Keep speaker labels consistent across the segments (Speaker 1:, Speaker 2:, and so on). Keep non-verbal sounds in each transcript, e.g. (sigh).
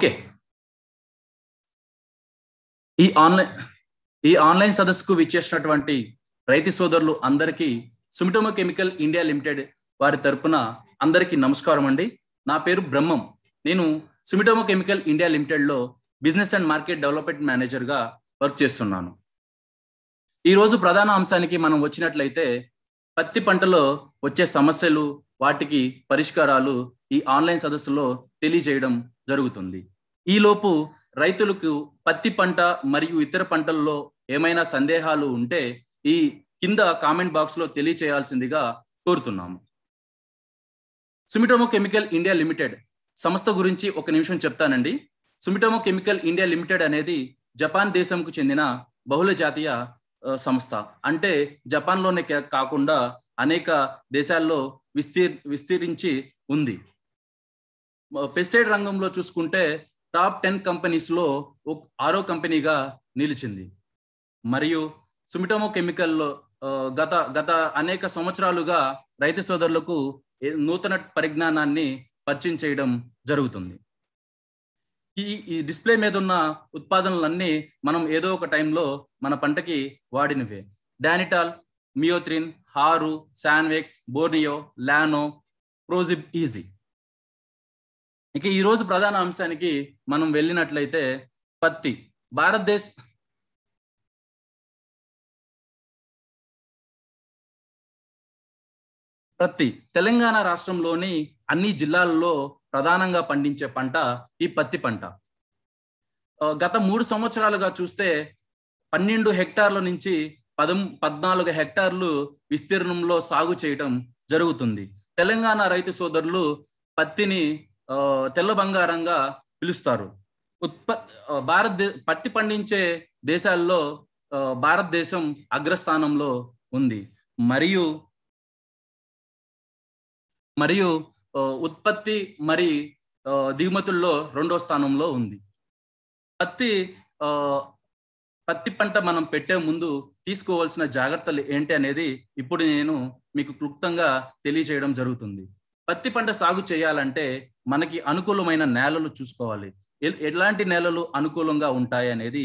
Speaker 1: Okay ఈ online ఈ online సదస్సుకు విచ్చేసినటువంటి రైతు సోదరులు అందరికీ సుమిటోమో కెమికల్ ఇండియా లిమిటెడ్ వారి తరపున అందరికీ నమస్కారం అండి నా పేరు బ్రహ్మం నేను సుమిటోమో కెమికల్ ఇండియా లిమిటెడ్లో బిజినెస్ అండ్ మార్కెట్ డెవలప్మెంట్ మేనేజర్గా వర్క్ చేస్తున్నాను ఈరోజు ప్రధాన అంశానికి మనం వచ్చినట్లయితే పత్తి పంటలో వచ్చే సమస్యలు వాటికి పరిష్కారాలు ఈ ఆన్లైన్ సదస్సులో తెలియజేయడం జరుగుతుంది ఈలోపు రైతులకు పత్తి పంట మరియు ఇతర పంటల్లో ఏమైనా సందేహాలు ఉంటే ఈ కింద కామెంట్ బాక్స్ లో తెలియచేయాల్సిందిగా కోరుతున్నాము సుమిటోమో కెమికల్ ఇండియా లిమిటెడ్ సంస్థ గురించి ఒక నిమిషం చెప్తానండి సుమిటోమో కెమికల్ ఇండియా లిమిటెడ్ అనేది జపాన్ దేశంకు చెందిన బహుళ జాతీయ సంస్థ అంటే జపాన్లోనే కాకుండా అనేక దేశాల్లో విస్తీర్ విస్తీరించి ఉంది పెస్టైడ్ రంగంలో చూసుకుంటే టాప్ టెన్ కంపెనీస్లో ఆరో కంపెనీగా నిలిచింది మరియు సుమిటోమో కెమికల్లో గత గత అనేక సంవత్సరాలుగా రైతు సోదరులకు నూతన పరిజ్ఞానాన్ని పరిచయం చేయడం జరుగుతుంది ఈ ఈ డిస్ప్లే మీద ఉన్న ఉత్పాదనలన్నీ మనం ఏదో ఒక టైంలో మన పంటకి వాడినవే డానిటాల్ మియోత్రిన్ హారు శాన్వెక్స్ బోర్నియో లానో ప్రోజిబ్ ఈజీ ఇక ఈరోజు ప్రధాన అంశానికి మనం వెళ్ళినట్లయితే పత్తి భారతదేశ పత్తి తెలంగాణ రాష్ట్రంలోని అన్ని జిల్లాలలో ప్రధానంగా పండించే పంట ఈ పత్తి పంట గత మూడు సంవత్సరాలుగా చూస్తే పన్నెండు హెక్టార్ల నుంచి పదం పద్నాలుగు హెక్టార్లు విస్తీర్ణంలో సాగు చేయటం జరుగుతుంది తెలంగాణ రైతు సోదరులు పత్తిని తెల్ల బంగారంగా పిలుస్తారు ఉత్ప భారత్ పత్తి పండించే దేశాల్లో భారతదేశం అగ్రస్థానంలో ఉంది మరియు మరియు ఉత్పత్తి మరి దిగుమతుల్లో రెండో స్థానంలో ఉంది పత్తి పత్తి పంట మనం పెట్టే ముందు తీసుకోవాల్సిన జాగ్రత్తలు ఏంటి అనేది ఇప్పుడు నేను మీకు క్లుప్తంగా తెలియజేయడం జరుగుతుంది పత్తి పంట సాగు చేయాలంటే మనకి అనుకూలమైన నేలలు చూసుకోవాలి ఎలాంటి నేలలు అనుకూలంగా ఉంటాయి అనేది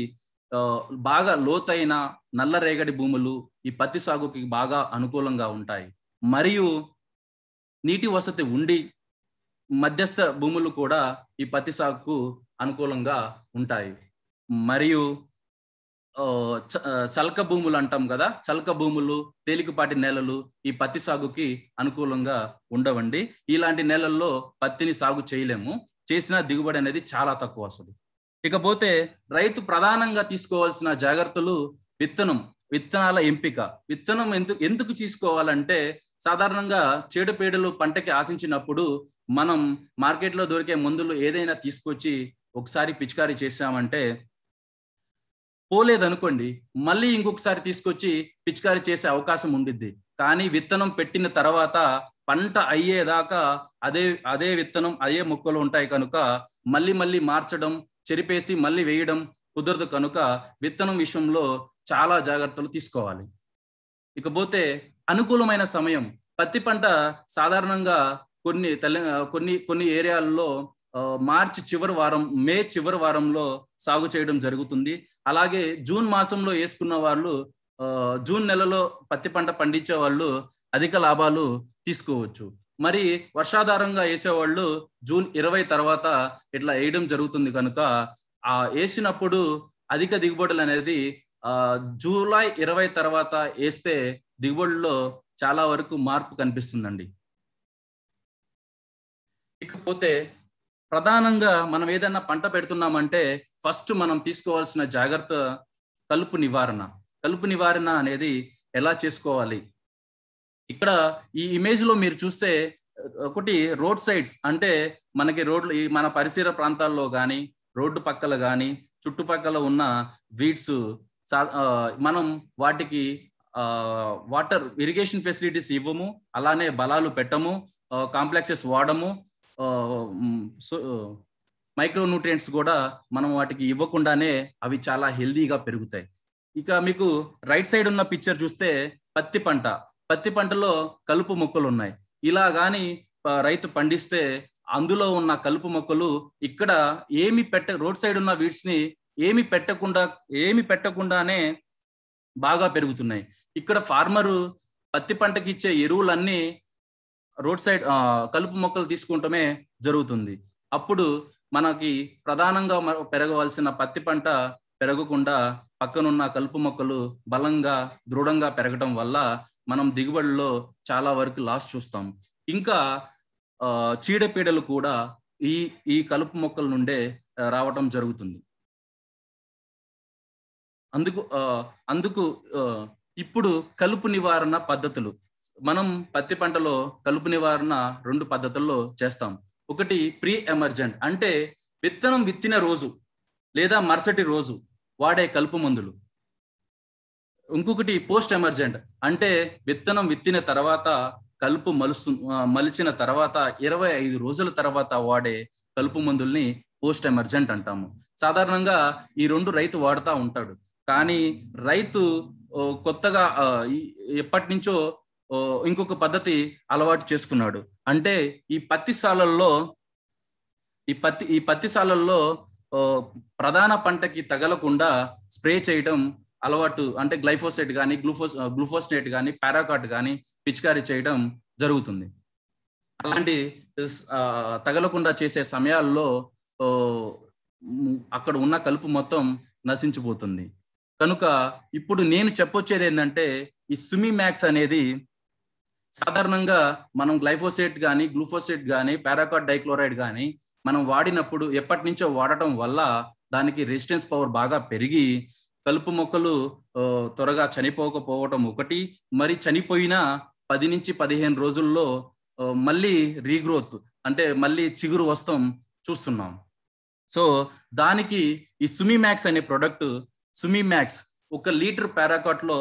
Speaker 1: బాగా లోతైన నల్ల రేగడి భూములు ఈ పత్తి సాగుకి బాగా అనుకూలంగా ఉంటాయి మరియు నీటి వసతి ఉండి మధ్యస్థ భూములు కూడా ఈ పత్తి సాగుకు అనుకూలంగా ఉంటాయి మరియు చలక భూములు అంటాం కదా చలక భూములు తేలికపాటి నేలలు ఈ పత్తి సాగుకి అనుకూలంగా ఉండవండి ఇలాంటి నేలల్లో పత్తిని సాగు చేయలేము చేసిన దిగుబడి అనేది చాలా తక్కువ వస్తుంది ఇకపోతే రైతు ప్రధానంగా తీసుకోవాల్సిన జాగ్రత్తలు విత్తనం విత్తనాల ఎంపిక విత్తనం ఎందుకు ఎందుకు తీసుకోవాలంటే సాధారణంగా చీడపీడలు పంటకి ఆశించినప్పుడు మనం మార్కెట్లో దొరికే మందులు ఏదైనా తీసుకొచ్చి ఒకసారి పిచికారీ చేసామంటే పోలేదనుకోండి మళ్ళీ ఇంకొకసారి తీసుకొచ్చి పిచికారి చేసే అవకాశం ఉండిద్ది కానీ విత్తనం పెట్టిన తర్వాత పంట అయ్యేదాకా అదే అదే విత్తనం అదే మొక్కలు ఉంటాయి కనుక మళ్ళీ మళ్ళీ మార్చడం చెరిపేసి మళ్ళీ వేయడం కుదరదు కనుక విత్తనం విషయంలో చాలా జాగ్రత్తలు తీసుకోవాలి ఇకపోతే అనుకూలమైన సమయం పత్తి పంట సాధారణంగా కొన్ని తెలంగాణ కొన్ని కొన్ని ఏరియాల్లో మార్చి చివరి వారం మే చివరి వారంలో సాగు చేయడం జరుగుతుంది అలాగే జూన్ మాసంలో వేసుకున్న వాళ్ళు జూన్ నెలలో పత్తి పంట పండించే వాళ్ళు అధిక లాభాలు తీసుకోవచ్చు మరి వర్షాధారంగా వేసేవాళ్ళు జూన్ ఇరవై తర్వాత ఇట్లా వేయడం జరుగుతుంది కనుక ఆ వేసినప్పుడు అధిక దిగుబడులు అనేది జూలై ఇరవై తర్వాత వేస్తే దిగుబడుల్లో చాలా వరకు మార్పు కనిపిస్తుందండి ఇకపోతే ప్రధానంగా మనం ఏదైనా పంట పెడుతున్నామంటే ఫస్ట్ మనం తీసుకోవాల్సిన జాగ్రత్త కలుపు నివారణ కలుపు నివారణ అనేది ఎలా చేసుకోవాలి ఇక్కడ ఈ ఇమేజ్ లో మీరు చూస్తే ఒకటి రోడ్ సైడ్స్ అంటే మనకి రోడ్లు మన పరిసర ప్రాంతాల్లో కానీ రోడ్డు పక్కల కానీ చుట్టుపక్కల ఉన్న వీడ్స్ మనం వాటికి వాటర్ ఇరిగేషన్ ఫెసిలిటీస్ ఇవ్వము అలానే బలాలు పెట్టము కాంప్లెక్సెస్ వాడము మైక్రో న్యూట్రియంట్స్ కూడా మనం వాటికి ఇవ్వకుండానే అవి చాలా హెల్దీగా పెరుగుతాయి ఇక మీకు రైట్ సైడ్ ఉన్న పిక్చర్ చూస్తే పత్తి పంట పత్తి పంటలో కలుపు మొక్కలు ఉన్నాయి ఇలా గాని రైతు పండిస్తే అందులో ఉన్న కలుపు మొక్కలు ఇక్కడ ఏమి పెట్ట రోడ్ సైడ్ ఉన్న వీడ్స్ ని ఏమి పెట్టకుండా ఏమి పెట్టకుండానే బాగా పెరుగుతున్నాయి ఇక్కడ ఫార్మరు పత్తి పంటకి ఇచ్చే ఎరువులన్నీ రోడ్ సైడ్ కలుపు మొక్కలు తీసుకుంటమే జరుగుతుంది అప్పుడు మనకి ప్రధానంగా పెరగవలసిన పత్తి పంట పెరగకుండా పక్కనున్న కలుపు మొక్కలు బలంగా దృఢంగా పెరగటం వల్ల మనం దిగుబడిలో చాలా వరకు లాస్ చూస్తాం ఇంకా చీడపీడలు కూడా ఈ ఈ కలుపు మొక్కల నుండే రావటం జరుగుతుంది అందుకు అందుకు ఇప్పుడు కలుపు నివారణ పద్ధతులు మనం పత్తి పంటలో కలుపు నివారణ రెండు పద్ధతుల్లో చేస్తాం ఒకటి ప్రీ ఎమర్జెంట్ అంటే విత్తనం విత్తిన రోజు లేదా మరుసటి రోజు వాడే కలుపు మందులు ఇంకొకటి పోస్ట్ ఎమర్జెంట్ అంటే విత్తనం విత్తిన తర్వాత కలుపు మలుసు మలిచిన తర్వాత ఇరవై ఐదు రోజుల తర్వాత వాడే కలుపు మందుల్ని పోస్ట్ ఎమర్జెంట్ అంటాము సాధారణంగా ఈ రెండు రైతు వాడుతూ ఉంటాడు కానీ రైతు కొత్తగా ఎప్పటి నుంచో ఇంకొక పద్ధతి అలవాటు చేసుకున్నాడు అంటే ఈ సాలల్లో ఈ పత్తి ఈ సాలల్లో ప్రధాన పంటకి తగలకుండా స్ప్రే చేయడం అలవాటు అంటే గ్లైఫోసైట్ కానీ గ్లూఫోస్ గ్లూఫోస్నేట్ కానీ పారాకాట్ కానీ పిచికారీ చేయడం జరుగుతుంది అలాంటి తగలకుండా చేసే సమయాల్లో అక్కడ ఉన్న కలుపు మొత్తం నశించిపోతుంది కనుక ఇప్పుడు నేను చెప్పొచ్చేది ఏంటంటే ఈ సుమి మ్యాక్స్ అనేది సాధారణంగా మనం గ్లైఫోసేట్ కానీ గ్లూఫోసేట్ కానీ పారాకాట్ డైక్లోరైడ్ కానీ మనం వాడినప్పుడు ఎప్పటి నుంచో వాడటం వల్ల దానికి రెసిస్టెన్స్ పవర్ బాగా పెరిగి కలుపు మొక్కలు త్వరగా చనిపోకపోవటం ఒకటి మరి చనిపోయిన పది నుంచి పదిహేను రోజుల్లో మళ్ళీ రీగ్రోత్ అంటే మళ్ళీ చిగురు వస్తాం చూస్తున్నాం సో దానికి ఈ మ్యాక్స్ అనే ప్రోడక్ట్ మ్యాక్స్ ఒక లీటర్ పారాకాట్లో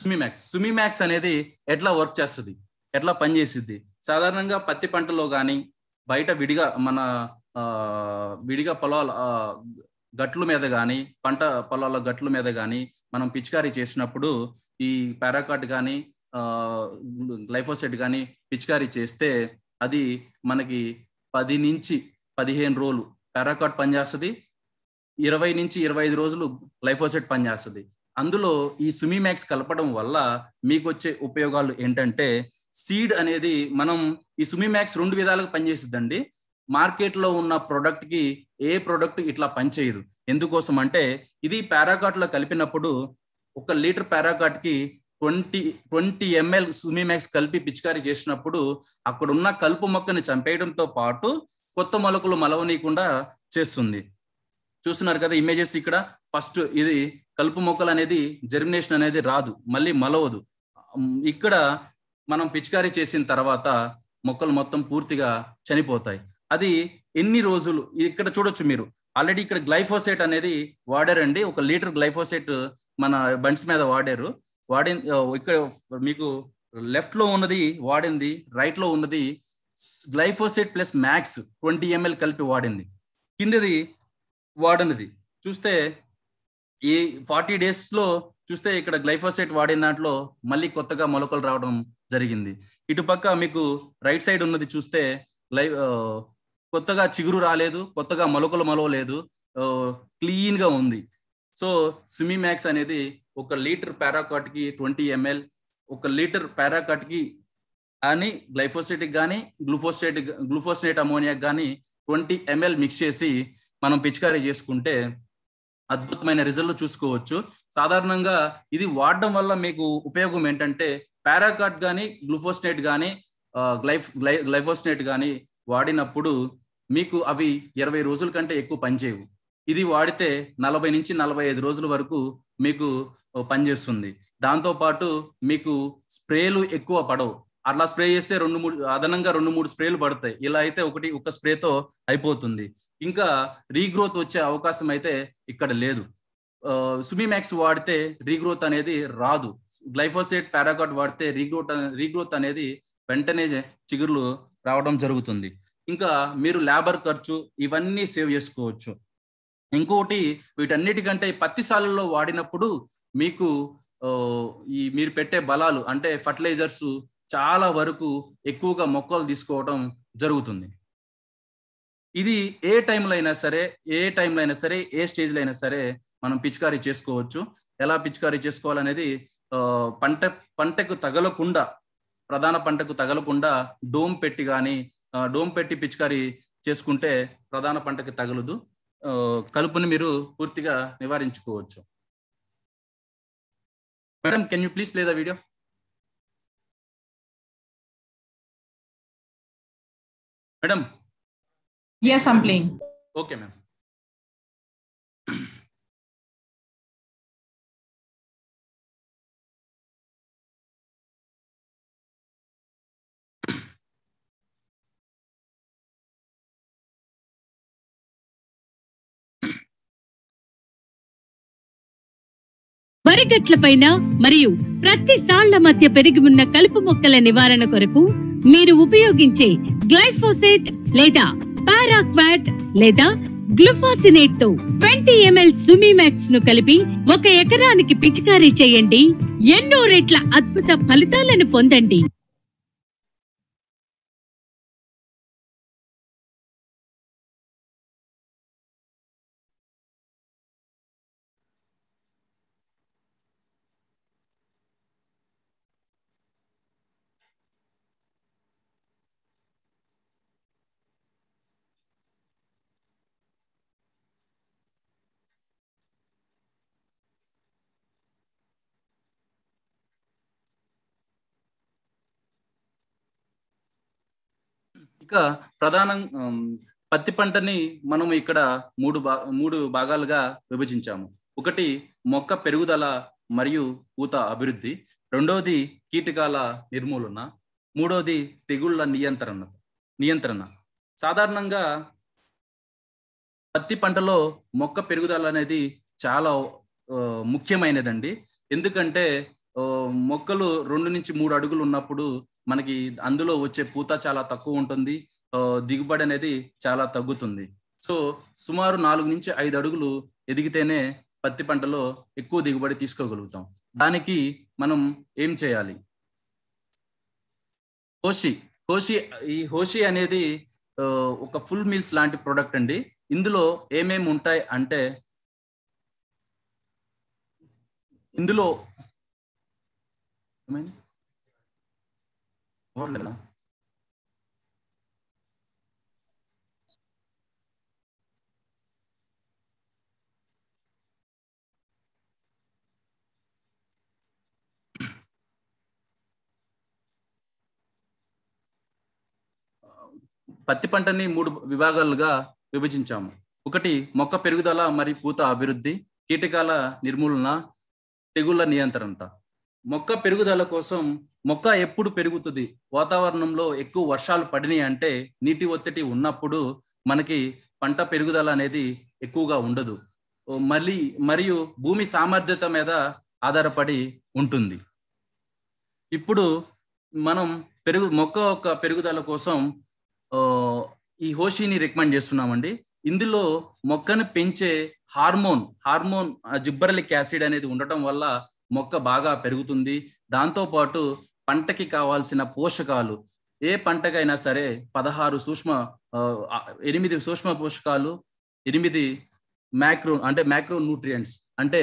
Speaker 1: సుమిమాక్స్ సుమిమాక్స్ అనేది ఎట్లా వర్క్ చేస్తుంది ఎట్లా పనిచేసిద్ది సాధారణంగా పత్తి పంటలో కానీ బయట విడిగా మన విడిగా పొలాల గట్ల మీద కానీ పంట పొలాల గట్ల మీద కానీ మనం పిచికారీ చేసినప్పుడు ఈ పారాకాట్ కానీ గ్లైఫోసెట్ కానీ పిచికారీ చేస్తే అది మనకి పది నుంచి పదిహేను రోజులు పారాకాట్ పనిచేస్తుంది ఇరవై నుంచి ఇరవై ఐదు రోజులు గ్లైఫోసెట్ పనిచేస్తుంది అందులో ఈ మ్యాక్స్ కలపడం వల్ల మీకు వచ్చే ఉపయోగాలు ఏంటంటే సీడ్ అనేది మనం ఈ మ్యాక్స్ రెండు విధాలుగా పనిచేస్తుందండి మార్కెట్లో ఉన్న కి ఏ ప్రోడక్ట్ ఇట్లా పనిచేయదు ఎందుకోసం అంటే ఇది పారాకాట్లో కలిపినప్పుడు ఒక లీటర్ పారాకాట్కి ట్వంటీ ట్వంటీ ఎంఎల్ మ్యాక్స్ కలిపి పిచికారీ చేసినప్పుడు అక్కడున్న కలుపు మొక్కని చంపేయడంతో పాటు కొత్త మొలకలు మలవనీయకుండా చేస్తుంది చూస్తున్నారు కదా ఇమేజెస్ ఇక్కడ ఫస్ట్ ఇది కలుపు మొక్కలు అనేది జర్మినేషన్ అనేది రాదు మళ్ళీ మలవదు ఇక్కడ మనం పిచికారీ చేసిన తర్వాత మొక్కలు మొత్తం పూర్తిగా చనిపోతాయి అది ఎన్ని రోజులు ఇక్కడ చూడొచ్చు మీరు ఆల్రెడీ ఇక్కడ గ్లైఫోసేట్ అనేది వాడారండి ఒక లీటర్ గ్లైఫోసేట్ మన బండ్స్ మీద వాడారు వాడి ఇక్కడ మీకు లెఫ్ట్ లో ఉన్నది వాడింది రైట్ లో ఉన్నది glyphosate plus Max twenty ML కలిపి వాడింది కిందది వాడినది చూస్తే ఈ ఫార్టీ డేస్ లో చూస్తే ఇక్కడ గ్లైఫోసైట్ వాడిన దాంట్లో మళ్ళీ కొత్తగా మొలకలు రావడం జరిగింది ఇటుపక్క మీకు రైట్ సైడ్ ఉన్నది చూస్తే లై కొత్తగా చిగురు రాలేదు కొత్తగా మొలకలు మొలవలేదు క్లీన్ గా ఉంది సో సిమి మ్యాక్స్ అనేది ఒక లీటర్ పారాకాట్ కి ట్వంటీ ఎంఎల్ ఒక లీటర్ పారాకాట్ కి అని గ్లైఫోసేట్కి కానీ గ్లూఫోసైట్ గ్లూఫోసైట్ అమోనియా కానీ ట్వంటీ ఎంఎల్ మిక్స్ చేసి మనం పిచికారీ చేసుకుంటే అద్భుతమైన రిజల్ట్ చూసుకోవచ్చు సాధారణంగా ఇది వాడడం వల్ల మీకు ఉపయోగం ఏంటంటే పారాకాట్ కానీ గ్లూఫోస్నేట్ కానీ గ్లైఫ్ గ్లై గ్లైఫోస్నేట్ కానీ వాడినప్పుడు మీకు అవి ఇరవై రోజుల కంటే ఎక్కువ పనిచేయవు ఇది వాడితే నలభై నుంచి నలభై ఐదు రోజుల వరకు మీకు పనిచేస్తుంది దాంతోపాటు మీకు స్ప్రేలు ఎక్కువ పడవు అట్లా స్ప్రే చేస్తే రెండు మూడు అదనంగా రెండు మూడు స్ప్రేలు పడతాయి ఇలా అయితే ఒకటి ఒక స్ప్రేతో అయిపోతుంది ఇంకా రీగ్రోత్ వచ్చే అవకాశం అయితే ఇక్కడ లేదు సుమిమాక్స్ వాడితే రీగ్రోత్ అనేది రాదు గ్లైఫోసేట్ పారాగాట్ వాడితే రీగ్రోత్ రీగ్రోత్ అనేది వెంటనే చిగురులు రావడం జరుగుతుంది ఇంకా మీరు లేబర్ ఖర్చు ఇవన్నీ సేవ్ చేసుకోవచ్చు ఇంకోటి వీటన్నిటికంటే పత్తి సాలలో వాడినప్పుడు మీకు ఈ మీరు పెట్టే బలాలు అంటే ఫర్టిలైజర్స్ చాలా వరకు ఎక్కువగా మొక్కలు తీసుకోవడం జరుగుతుంది ఇది ఏ టైంలో అయినా సరే ఏ టైంలో అయినా సరే ఏ స్టేజ్లో అయినా సరే మనం పిచికారీ చేసుకోవచ్చు ఎలా పిచికారీ చేసుకోవాలనేది పంట పంటకు తగలకుండా ప్రధాన పంటకు తగలకుండా డోమ్ పెట్టి కానీ డోమ్ పెట్టి పిచికారీ చేసుకుంటే ప్రధాన పంటకు తగలదు కలుపుని మీరు పూర్తిగా నివారించుకోవచ్చు madam can you please play the video
Speaker 2: madam Yes, I'm playing. Okay, ma'am.
Speaker 3: పైన మరియు ప్రతి సాళ్ల మధ్య పెరిగి ఉన్న కలుపు మొక్కల నివారణ కొరకు మీరు ఉపయోగించే గ్లైఫోసేట్ లేదా పారాక్వాట్ లేదా గ్లూఫాసినేట్ తో ట్వంటీ ఎంఎల్ సుమీమాక్స్ ను కలిపి ఒక ఎకరానికి పిచికారీ చేయండి ఎన్నో రెట్ల అద్భుత ఫలితాలను పొందండి
Speaker 1: ఇక ప్రధానం పత్తి పంటని మనం ఇక్కడ మూడు భా మూడు భాగాలుగా విభజించాము ఒకటి మొక్క పెరుగుదల మరియు పూత అభివృద్ధి రెండవది కీటకాల నిర్మూలన మూడవది తెగుళ్ల నియంత్రణ నియంత్రణ సాధారణంగా పత్తి పంటలో మొక్క పెరుగుదల అనేది చాలా ముఖ్యమైనదండి ఎందుకంటే మొక్కలు రెండు నుంచి మూడు అడుగులు ఉన్నప్పుడు మనకి అందులో వచ్చే పూత చాలా తక్కువ ఉంటుంది దిగుబడి అనేది చాలా తగ్గుతుంది సో సుమారు నాలుగు నుంచి ఐదు అడుగులు ఎదిగితేనే పత్తి పంటలో ఎక్కువ దిగుబడి తీసుకోగలుగుతాం దానికి మనం ఏం చేయాలి హోషి హోషి ఈ హోషి అనేది ఒక ఫుల్ మీల్స్ లాంటి ప్రోడక్ట్ అండి ఇందులో ఏమేమి ఉంటాయి అంటే ఇందులో ఏమైంది పత్తి పంటని మూడు విభాగాలుగా విభజించాము ఒకటి మొక్క పెరుగుదల మరియు పూత అభివృద్ధి కీటకాల నిర్మూలన తెగుళ్ల నియంత్రణ మొక్క పెరుగుదల కోసం మొక్క ఎప్పుడు పెరుగుతుంది వాతావరణంలో ఎక్కువ వర్షాలు పడినాయి అంటే నీటి ఒత్తిడి ఉన్నప్పుడు మనకి పంట పెరుగుదల అనేది ఎక్కువగా ఉండదు మళ్ళీ మరియు భూమి సామర్థ్యత మీద ఆధారపడి ఉంటుంది ఇప్పుడు మనం పెరుగు మొక్క యొక్క పెరుగుదల కోసం ఈ హోషీని రికమెండ్ చేస్తున్నామండి ఇందులో మొక్కను పెంచే హార్మోన్ హార్మోన్ జిబ్బర్లిక్ యాసిడ్ అనేది ఉండటం వల్ల మొక్క బాగా పెరుగుతుంది దాంతోపాటు పంటకి కావాల్సిన పోషకాలు ఏ పంటకైనా సరే పదహారు సూక్ష్మ ఎనిమిది సూక్ష్మ పోషకాలు ఎనిమిది మ్యాక్రో అంటే మ్యాక్రో న్యూట్రియంట్స్ అంటే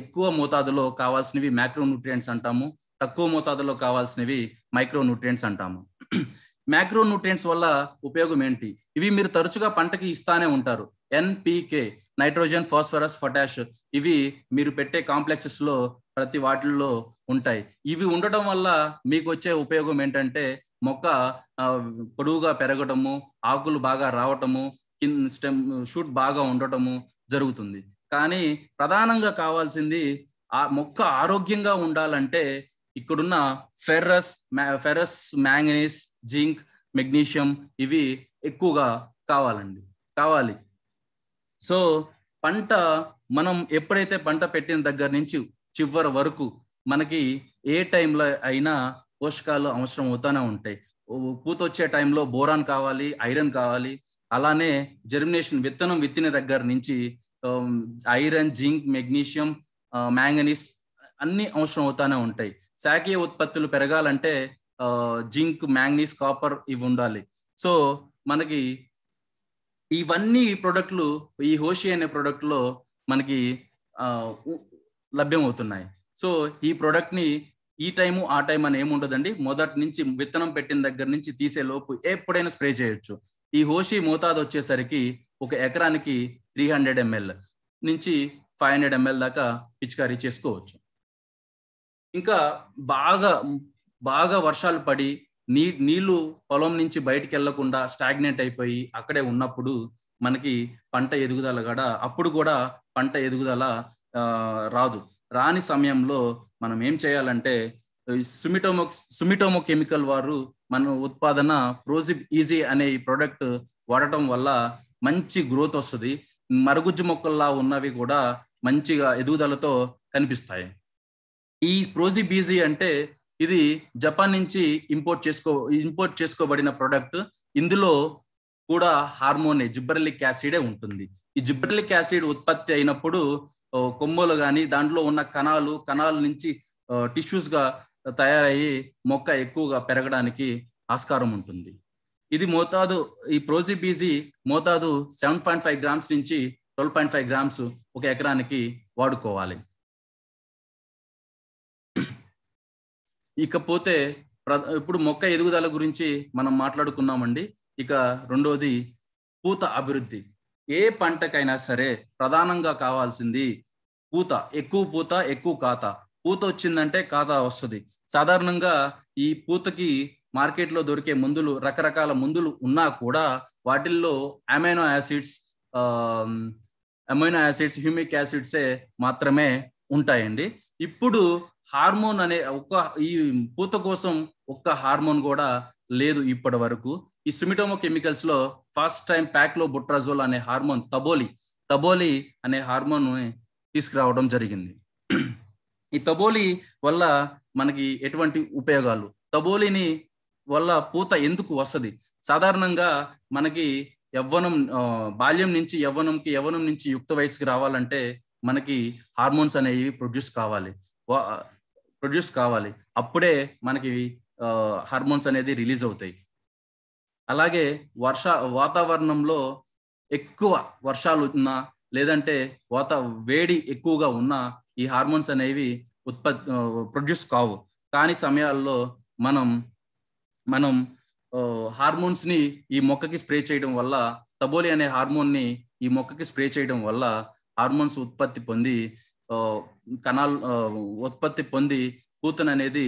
Speaker 1: ఎక్కువ మోతాదులో కావాల్సినవి మ్యాక్రో న్యూట్రియంట్స్ అంటాము తక్కువ మోతాదులో కావాల్సినవి మైక్రో న్యూట్రియంట్స్ అంటాము (clears throat) మ్యాక్రో న్యూట్రియంట్స్ వల్ల ఉపయోగం ఏంటి ఇవి మీరు తరచుగా పంటకి ఇస్తానే ఉంటారు ఎన్పికే నైట్రోజన్ ఫాస్ఫరస్ పొటాష్ ఇవి మీరు పెట్టే కాంప్లెక్సెస్ లో ప్రతి వాటిల్లో ఉంటాయి ఇవి ఉండటం వల్ల మీకు వచ్చే ఉపయోగం ఏంటంటే మొక్క పొడువుగా పెరగటము ఆకులు బాగా రావటము కింద స్టెమ్ షూట్ బాగా ఉండటము జరుగుతుంది కానీ ప్రధానంగా కావాల్సింది ఆ మొక్క ఆరోగ్యంగా ఉండాలంటే ఇక్కడున్న ferrous ferrous manganese zinc magnesium ఇవి ఎక్కువగా కావాలండి కావాలి సో పంట మనం ఎప్పుడైతే పంట పెట్టిన దగ్గర నుంచి చివరి వరకు మనకి ఏ టైంలో అయినా పోషకాలు అవసరం అవుతూనే ఉంటాయి పూత వచ్చే టైంలో బోరాన్ కావాలి ఐరన్ కావాలి అలానే జర్మినేషన్ విత్తనం విత్తిన దగ్గర నుంచి ఐరన్ జింక్ మెగ్నీషియం మ్యాంగనీస్ అన్ని అవసరం అవుతానే ఉంటాయి శాఖీయ ఉత్పత్తులు పెరగాలంటే జింక్ మ్యాంగనీస్ కాపర్ ఇవి ఉండాలి సో మనకి ఇవన్నీ ప్రోడక్ట్లు ఈ హోషి అనే ప్రోడక్ట్లో మనకి లభ్యం అవుతున్నాయి సో ఈ ప్రోడక్ట్ ని ఈ టైము ఆ టైం అని ఏముండదండి మొదటి నుంచి విత్తనం పెట్టిన దగ్గర నుంచి తీసే లోపు ఎప్పుడైనా స్ప్రే చేయొచ్చు ఈ హోషి మోతాదు వచ్చేసరికి ఒక ఎకరానికి త్రీ హండ్రెడ్ ఎంఎల్ నుంచి ఫైవ్ హండ్రెడ్ ఎంఎల్ దాకా పిచికారీ చేసుకోవచ్చు ఇంకా బాగా బాగా వర్షాలు పడి నీ నీళ్లు పొలం నుంచి బయటికి వెళ్లకుండా స్టాగ్నెట్ అయిపోయి అక్కడే ఉన్నప్పుడు మనకి పంట ఎదుగుదల కూడా అప్పుడు కూడా పంట ఎదుగుదల రాదు రాని సమయంలో మనం ఏం చేయాలంటే సుమిటోమో సుమిటోమో కెమికల్ వారు మన ఉత్పాదన ప్రోజిప్ ఈజీ అనే ఈ ప్రోడక్ట్ వాడటం వల్ల మంచి గ్రోత్ వస్తుంది మరుగుజ్జు మొక్కల్లా ఉన్నవి కూడా మంచిగా ఎదుగుదలతో కనిపిస్తాయి ఈ ప్రోజిప్ ఈజీ అంటే ఇది జపాన్ నుంచి ఇంపోర్ట్ చేసుకో ఇంపోర్ట్ చేసుకోబడిన ప్రోడక్ట్ ఇందులో కూడా హార్మోనే జిబ్రలిక్ యాసిడే ఉంటుంది ఈ జిబ్రలిక్ యాసిడ్ ఉత్పత్తి అయినప్పుడు కొమ్మలు కానీ దాంట్లో ఉన్న కణాలు కణాల నుంచి టిష్యూస్గా తయారయ్యి మొక్క ఎక్కువగా పెరగడానికి ఆస్కారం ఉంటుంది ఇది మోతాదు ఈ ప్రోజిబీజీ మోతాదు సెవెన్ పాయింట్ ఫైవ్ గ్రామ్స్ నుంచి ట్వెల్వ్ పాయింట్ ఫైవ్ గ్రామ్స్ ఒక ఎకరానికి వాడుకోవాలి ఇకపోతే ఇప్పుడు మొక్క ఎదుగుదల గురించి మనం మాట్లాడుకున్నామండి ఇక రెండోది పూత అభివృద్ధి ఏ పంటకైనా సరే ప్రధానంగా కావాల్సింది పూత ఎక్కువ పూత ఎక్కువ కాత పూత వచ్చిందంటే కాత వస్తుంది సాధారణంగా ఈ పూతకి మార్కెట్లో దొరికే మందులు రకరకాల మందులు ఉన్నా కూడా వాటిల్లో amino acids amino acids humic యాసిడ్సే మాత్రమే ఉంటాయండి ఇప్పుడు హార్మోన్ అనే ఒక ఈ పూత కోసం ఒక్క హార్మోన్ కూడా లేదు ఇప్పటి వరకు ఈ సుమిటోమో కెమికల్స్ లో ఫస్ట్ టైం ప్యాక్లో బుట్రాజోల్ అనే హార్మోన్ తబోలి తబోలి అనే హార్మోన్ తీసుకురావడం జరిగింది ఈ తబోలి వల్ల మనకి ఎటువంటి ఉపయోగాలు తబోలిని వల్ల పూత ఎందుకు వస్తుంది సాధారణంగా మనకి యవ్వనం బాల్యం నుంచి యవ్వనంకి యవ్వనం నుంచి యుక్త వయసుకి రావాలంటే మనకి హార్మోన్స్ అనేవి ప్రొడ్యూస్ కావాలి ప్రొడ్యూస్ కావాలి అప్పుడే మనకి హార్మోన్స్ అనేది రిలీజ్ అవుతాయి అలాగే వర్ష వాతావరణంలో ఎక్కువ వర్షాలు ఉన్నా లేదంటే వాత వేడి ఎక్కువగా ఉన్నా ఈ హార్మోన్స్ అనేవి ఉత్పత్తి ప్రొడ్యూస్ కావు కాని సమయాల్లో మనం మనం హార్మోన్స్ని ఈ మొక్కకి స్ప్రే చేయడం వల్ల తబోలి అనే హార్మోన్ని ఈ మొక్కకి స్ప్రే చేయడం వల్ల హార్మోన్స్ ఉత్పత్తి పొంది కణాలు ఉత్పత్తి పొంది కూతన్ అనేది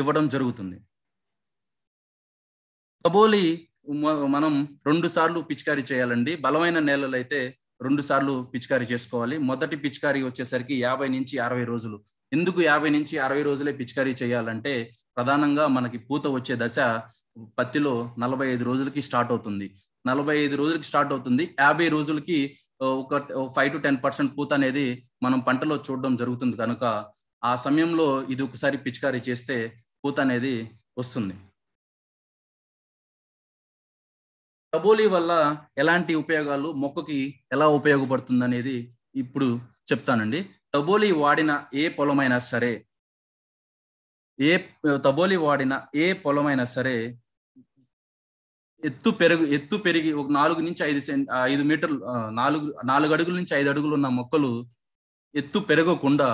Speaker 1: ఇవ్వడం జరుగుతుంది కబోలి మనం రెండు సార్లు పిచికారీ చేయాలండి బలమైన నేలలు అయితే రెండు సార్లు పిచికారీ చేసుకోవాలి మొదటి పిచికారీ వచ్చేసరికి యాభై నుంచి అరవై రోజులు ఎందుకు యాభై నుంచి అరవై రోజులే పిచికారీ చేయాలంటే ప్రధానంగా మనకి పూత వచ్చే దశ పత్తిలో నలభై ఐదు రోజులకి స్టార్ట్ అవుతుంది నలభై ఐదు రోజులకి స్టార్ట్ అవుతుంది యాభై రోజులకి ఒక ఫైవ్ టు టెన్ పర్సెంట్ పూత అనేది మనం పంటలో చూడడం జరుగుతుంది కనుక ఆ సమయంలో ఇది ఒకసారి పిచికారీ చేస్తే పూత అనేది వస్తుంది కబోలి వల్ల ఎలాంటి ఉపయోగాలు మొక్కకి ఎలా ఉపయోగపడుతుంది అనేది ఇప్పుడు చెప్తానండి తబోలి వాడిన ఏ పొలమైనా సరే ఏ తబోలి వాడిన ఏ పొలమైనా సరే ఎత్తు పెరుగు ఎత్తు పెరిగి ఒక నాలుగు నుంచి ఐదు సెం ఐదు మీటర్లు నాలుగు నాలుగు అడుగుల నుంచి ఐదు అడుగులు ఉన్న మొక్కలు ఎత్తు పెరగకుండా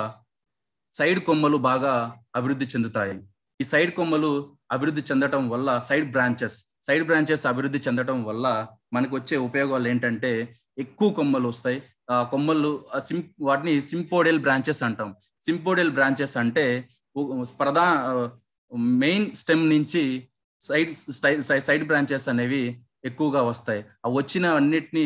Speaker 1: సైడ్ కొమ్మలు బాగా అభివృద్ధి చెందుతాయి ఈ సైడ్ కొమ్మలు అభివృద్ధి చెందటం వల్ల సైడ్ బ్రాంచెస్ సైడ్ బ్రాంచెస్ అభివృద్ధి చెందడం వల్ల మనకు వచ్చే ఉపయోగాలు ఏంటంటే ఎక్కువ కొమ్మలు వస్తాయి ఆ కొమ్మలు సిం వాటిని సింపోడెల్ బ్రాంచెస్ అంటాం సింపోడెల్ బ్రాంచెస్ అంటే ప్రధా మెయిన్ స్టెమ్ నుంచి సైడ్ సైడ్ బ్రాంచెస్ అనేవి ఎక్కువగా వస్తాయి ఆ వచ్చిన అన్నిటిని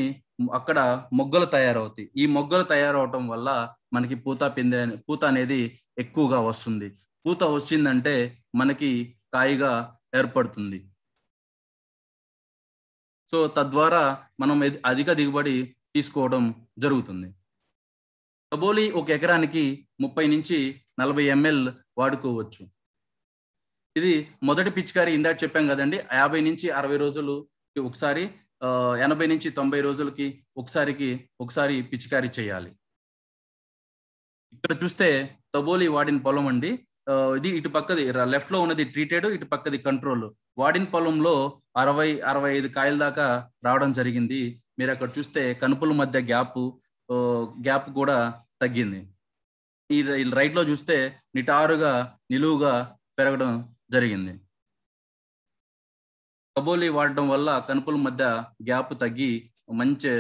Speaker 1: అక్కడ మొగ్గలు తయారవుతాయి ఈ మొగ్గలు తయారవటం వల్ల మనకి పూత పిందె పూత అనేది ఎక్కువగా వస్తుంది పూత వచ్చిందంటే మనకి కాయగా ఏర్పడుతుంది సో తద్వారా మనం అధిక దిగుబడి తీసుకోవడం జరుగుతుంది కబోలి ఒక ఎకరానికి ముప్పై నుంచి నలభై ఎంఎల్ వాడుకోవచ్చు ఇది మొదటి పిచికారి ఇందాక చెప్పాం కదండి యాభై నుంచి అరవై రోజులు ఒకసారి ఎనభై నుంచి తొంభై రోజులకి ఒకసారికి ఒకసారి పిచికారి చేయాలి ఇక్కడ చూస్తే తబోలి వాడిన పొలం అండి ఇది ఇటు పక్కది లెఫ్ట్ లో ఉన్నది ట్రీటెడ్ ఇటు పక్కది కంట్రోల్ వాడిన పొలంలో అరవై అరవై ఐదు కాయల దాకా రావడం జరిగింది మీరు అక్కడ చూస్తే కనుపుల మధ్య గ్యాప్ గ్యాప్ కూడా తగ్గింది ఈ రైట్ లో చూస్తే నిటారుగా నిలువుగా పెరగడం జరిగింది కబోలి వాడడం వల్ల కనుపుల మధ్య గ్యాప్ తగ్గి మంచి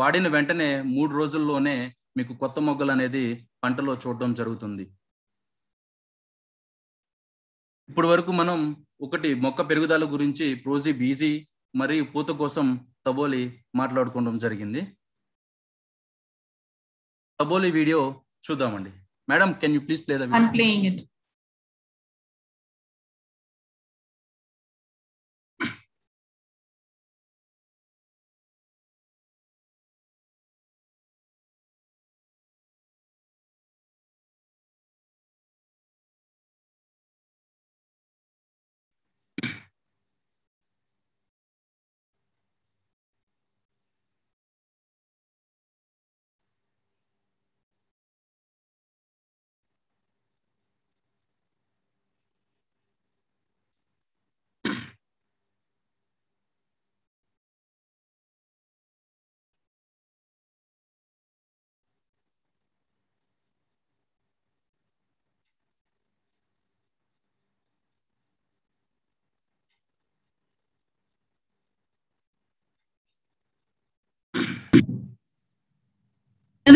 Speaker 1: వాడిన వెంటనే మూడు రోజుల్లోనే మీకు కొత్త మొగ్గలు అనేది పంటలో చూడడం జరుగుతుంది ఇప్పటి వరకు మనం ఒకటి మొక్క పెరుగుదల గురించి ప్రోజీ బీజీ మరియు పూత కోసం తబోలి మాట్లాడుకోవడం జరిగింది తబోలి వీడియో చూద్దామండి madam can you please play the
Speaker 2: it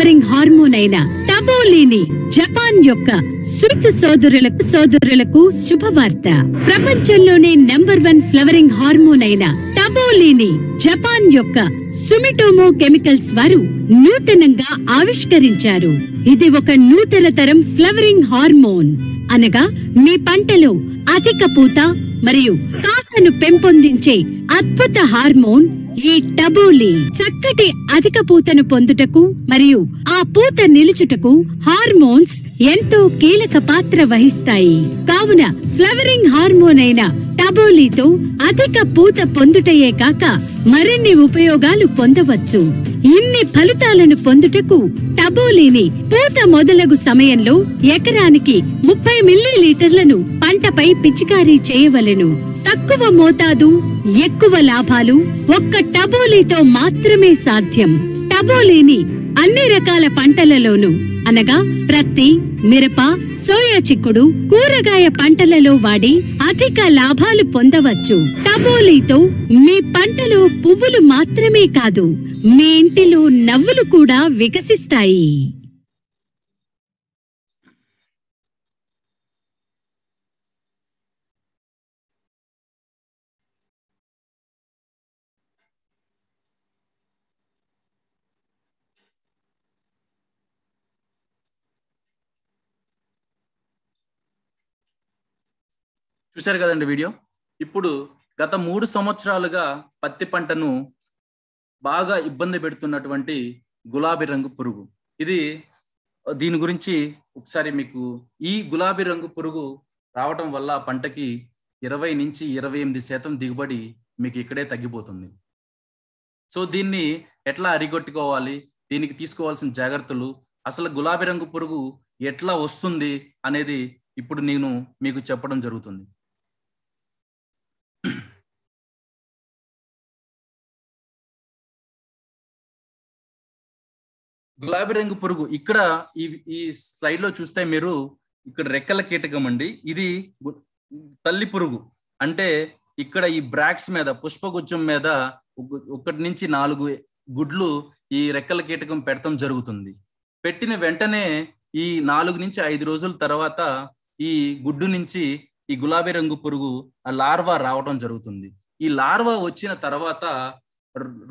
Speaker 3: flowering hormone అయిన టబోలిని జపాన్ యొక్క సుత్ సోదరులకు సోదరులకు శుభవార్త ప్రపంచంలోనే నెంబర్ వన్ ఫ్లవరింగ్ హార్మోన్ అయిన టబోలిని జపాన్ యొక్క సుమిటోమో కెమికల్స్ వారు నూతనంగా ఆవిష్కరించారు ఇది ఒక నూతన తరం ఫ్లవరింగ్ హార్మోన్ అనగా మీ పంటలో అధిక పూత మరియు కాకను పెంపొందించే అద్భుత హార్మోన్ ఈ టబూలి చక్కటి అధిక పూతను పొందుటకు మరియు ఆ పూత నిలుచుటకు హార్మోన్స్ ఎంతో కీలక పాత్ర వహిస్తాయి కావున ఫ్లవరింగ్ హార్మోన్ అయిన టబోలీతో అధిక పూత పొందుటయే కాక మరిన్ని ఉపయోగాలు పొందవచ్చు ఇన్ని ఫలితాలను పొందుటకు టబోలీని పూత మొదలగు సమయంలో ఎకరానికి ముప్పై మిల్లీ లీటర్లను పంటపై పిచికారీ చేయవలెను తక్కువ మోతాదు ఎక్కువ లాభాలు ఒక్క టబోలీతో మాత్రమే సాధ్యం టబోలీని అన్ని రకాల పంటలలోనూ అనగా ప్రత్తి మిరప సోయా చిక్కుడు కూరగాయ పంటలలో వాడి అధిక లాభాలు పొందవచ్చు టబోలీతో మీ పంటలో పువ్వులు మాత్రమే కాదు మీ ఇంటిలో నవ్వులు కూడా వికసిస్తాయి
Speaker 1: చూశారు కదండి వీడియో ఇప్పుడు గత మూడు సంవత్సరాలుగా పత్తి పంటను బాగా ఇబ్బంది పెడుతున్నటువంటి గులాబీ రంగు పురుగు ఇది దీని గురించి ఒకసారి మీకు ఈ గులాబీ రంగు పురుగు రావటం వల్ల పంటకి ఇరవై నుంచి ఇరవై ఎనిమిది శాతం దిగుబడి మీకు ఇక్కడే తగ్గిపోతుంది సో దీన్ని ఎట్లా అరిగొట్టుకోవాలి దీనికి తీసుకోవాల్సిన జాగ్రత్తలు అసలు గులాబీ రంగు పురుగు ఎట్లా వస్తుంది అనేది ఇప్పుడు నేను మీకు చెప్పడం జరుగుతుంది
Speaker 2: గులాబీ రంగు పురుగు
Speaker 1: ఇక్కడ ఈ ఈ సైడ్ లో చూస్తే మీరు ఇక్కడ రెక్కల కీటకం అండి ఇది తల్లి పురుగు అంటే ఇక్కడ ఈ బ్రాక్స్ మీద పుష్పగుచ్చం మీద ఒకటి నుంచి నాలుగు గుడ్లు ఈ రెక్కల కీటకం పెట్టడం జరుగుతుంది పెట్టిన వెంటనే ఈ నాలుగు నుంచి ఐదు రోజుల తర్వాత ఈ గుడ్డు నుంచి ఈ గులాబీ రంగు పురుగు ఆ లార్వా రావడం జరుగుతుంది ఈ లార్వా వచ్చిన తర్వాత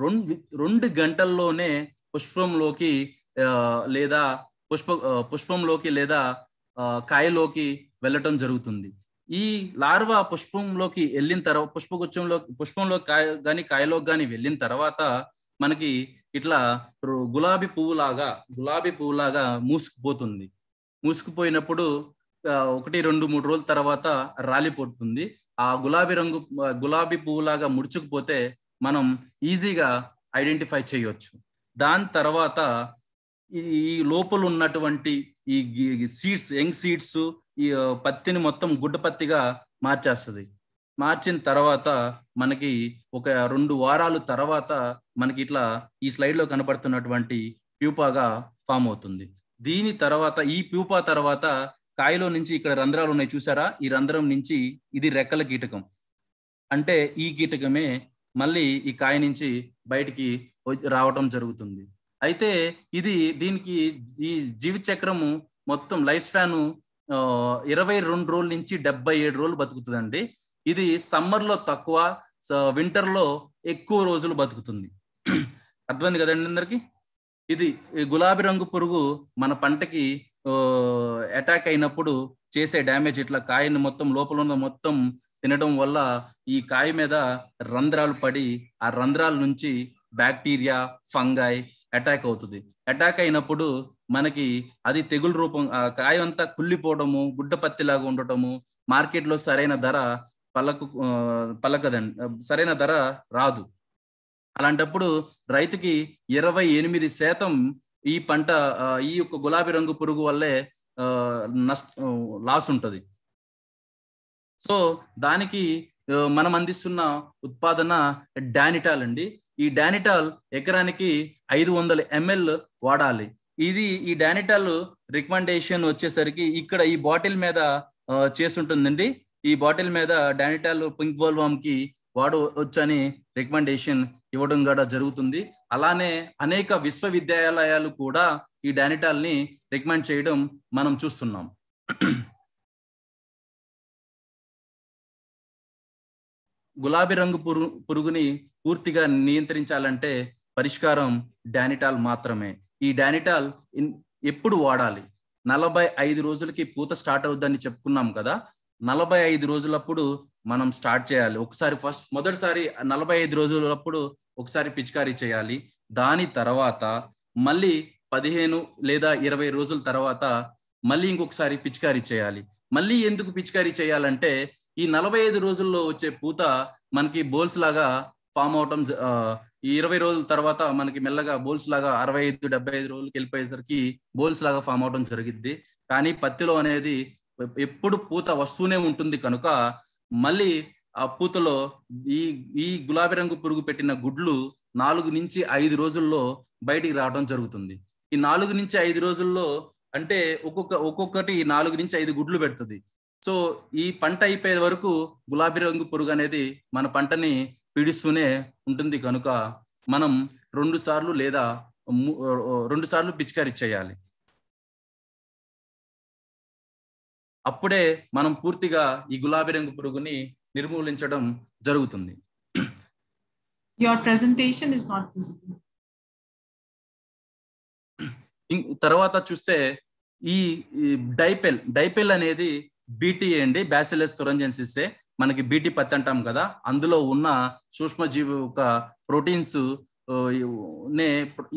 Speaker 1: రెండు రెండు గంటల్లోనే పుష్పంలోకి లేదా పుష్ప పుష్పంలోకి లేదా కాయలోకి వెళ్ళటం జరుగుతుంది ఈ లార్వా పుష్పంలోకి వెళ్ళిన తర్వాత పుష్పగుచ్చంలో పుష్పంలో కాయ కానీ కాయలోకి కానీ వెళ్ళిన తర్వాత మనకి ఇట్లా గులాబీ పువ్వులాగా గులాబీ పువ్వులాగా మూసుకుపోతుంది మూసుకుపోయినప్పుడు ఒకటి రెండు మూడు రోజుల తర్వాత రాలిపోతుంది ఆ గులాబీ రంగు గులాబీ పువ్వులాగా ముడుచుకుపోతే మనం ఈజీగా ఐడెంటిఫై చేయవచ్చు దాని తర్వాత ఈ లోపల ఉన్నటువంటి ఈ సీడ్స్ యంగ్ సీడ్స్ ఈ పత్తిని మొత్తం గుడ్డ పత్తిగా మార్చేస్తుంది మార్చిన తర్వాత మనకి ఒక రెండు వారాలు తర్వాత మనకి ఇట్లా ఈ స్లైడ్లో కనపడుతున్నటువంటి ప్యూపాగా ఫామ్ అవుతుంది దీని తర్వాత ఈ ప్యూపా తర్వాత కాయలో నుంచి ఇక్కడ రంధ్రాలు ఉన్నాయి చూసారా ఈ రంధ్రం నుంచి ఇది రెక్కల కీటకం అంటే ఈ కీటకమే మళ్ళీ ఈ కాయ నుంచి బయటికి రావటం జరుగుతుంది అయితే ఇది దీనికి ఈ జీవిత చక్రము మొత్తం లైఫ్ స్పాన్ ఇరవై రెండు రోజుల నుంచి డెబ్బై ఏడు రోజులు బతుకుతుందండి ఇది సమ్మర్లో తక్కువ వింటర్లో ఎక్కువ రోజులు బతుకుతుంది అర్థమైంది కదండి అందరికి ఇది గులాబీ రంగు పురుగు మన పంటకి అటాక్ అయినప్పుడు చేసే డ్యామేజ్ ఇట్లా కాయని మొత్తం లోపల ఉన్న మొత్తం తినడం వల్ల ఈ కాయ మీద రంధ్రాలు పడి ఆ రంధ్రాల నుంచి బ్యాక్టీరియా ఫంగాయ్ అటాక్ అవుతుంది అటాక్ అయినప్పుడు మనకి అది తెగులు రూపం కాయ అంతా కుళ్ళిపోవడము లాగా ఉండటము మార్కెట్లో సరైన ధర పలకు పలకదండి సరైన ధర రాదు అలాంటప్పుడు రైతుకి ఇరవై ఎనిమిది శాతం ఈ పంట ఈ యొక్క గులాబీ రంగు పురుగు వల్లే నష్ట లాస్ ఉంటుంది సో దానికి మనం అందిస్తున్న ఉత్పాదన డానిటాల్ అండి ఈ డానిటాల్ ఎకరానికి ఐదు వందల ఎంఎల్ వాడాలి ఇది ఈ డానిటాల్ రికమెండేషన్ వచ్చేసరికి ఇక్కడ ఈ బాటిల్ మీద ఉంటుందండి ఈ బాటిల్ మీద డానిటాల్ పింక్ బోల్వామ్ కి వాడవచ్చని రికమెండేషన్ ఇవ్వడం కూడా జరుగుతుంది అలానే అనేక విశ్వవిద్యాలయాలు కూడా ఈ డానిటాల్ని రికమెండ్ చేయడం మనం చూస్తున్నాం గులాబీ రంగు పురుగు పురుగుని పూర్తిగా నియంత్రించాలంటే పరిష్కారం డానిటాల్ మాత్రమే ఈ డానిటాల్ ఎప్పుడు వాడాలి నలభై ఐదు రోజులకి పూత స్టార్ట్ అవుద్దని చెప్పుకున్నాం కదా నలభై ఐదు రోజులప్పుడు మనం స్టార్ట్ చేయాలి ఒకసారి ఫస్ట్ మొదటిసారి నలభై ఐదు రోజులప్పుడు ఒకసారి పిచికారీ చేయాలి దాని తర్వాత మళ్ళీ పదిహేను లేదా ఇరవై రోజుల తర్వాత మళ్ళీ ఇంకొకసారి పిచికారీ చేయాలి మళ్ళీ ఎందుకు పిచికారీ చేయాలంటే ఈ నలభై ఐదు రోజుల్లో వచ్చే పూత మనకి బోల్స్ లాగా ఫామ్ అవటం ఈ ఇరవై రోజుల తర్వాత మనకి మెల్లగా బోల్స్ లాగా అరవై ఐదు డెబ్బై ఐదు రోజులకి వెళ్ళిపోయేసరికి బోల్స్ లాగా ఫామ్ అవటం జరిగింది కానీ పత్తిలో అనేది ఎప్పుడు పూత వస్తూనే ఉంటుంది కనుక మళ్ళీ ఆ పూతలో ఈ ఈ గులాబీ రంగు పురుగు పెట్టిన గుడ్లు నాలుగు నుంచి ఐదు రోజుల్లో బయటికి రావడం జరుగుతుంది ఈ నాలుగు నుంచి ఐదు రోజుల్లో అంటే ఒక్కొక్క ఒక్కొక్కటి నాలుగు నుంచి ఐదు గుడ్లు పెడుతుంది సో ఈ పంట అయిపోయే వరకు గులాబీ రంగు పురుగు అనేది మన పంటని పీడిస్తూనే ఉంటుంది కనుక మనం రెండు సార్లు లేదా రెండు సార్లు పిచికారి చేయాలి అప్పుడే మనం పూర్తిగా ఈ గులాబీ రంగు పురుగుని నిర్మూలించడం జరుగుతుంది తర్వాత చూస్తే ఈ డైపెల్ డైపెల్ అనేది బీటీ అండి బ్యాసిలస్ తురంజెన్సిస్సే మనకి బీటీ పత్తి అంటాం కదా అందులో ఉన్న సూక్ష్మజీవి యొక్క ప్రోటీన్స్ నే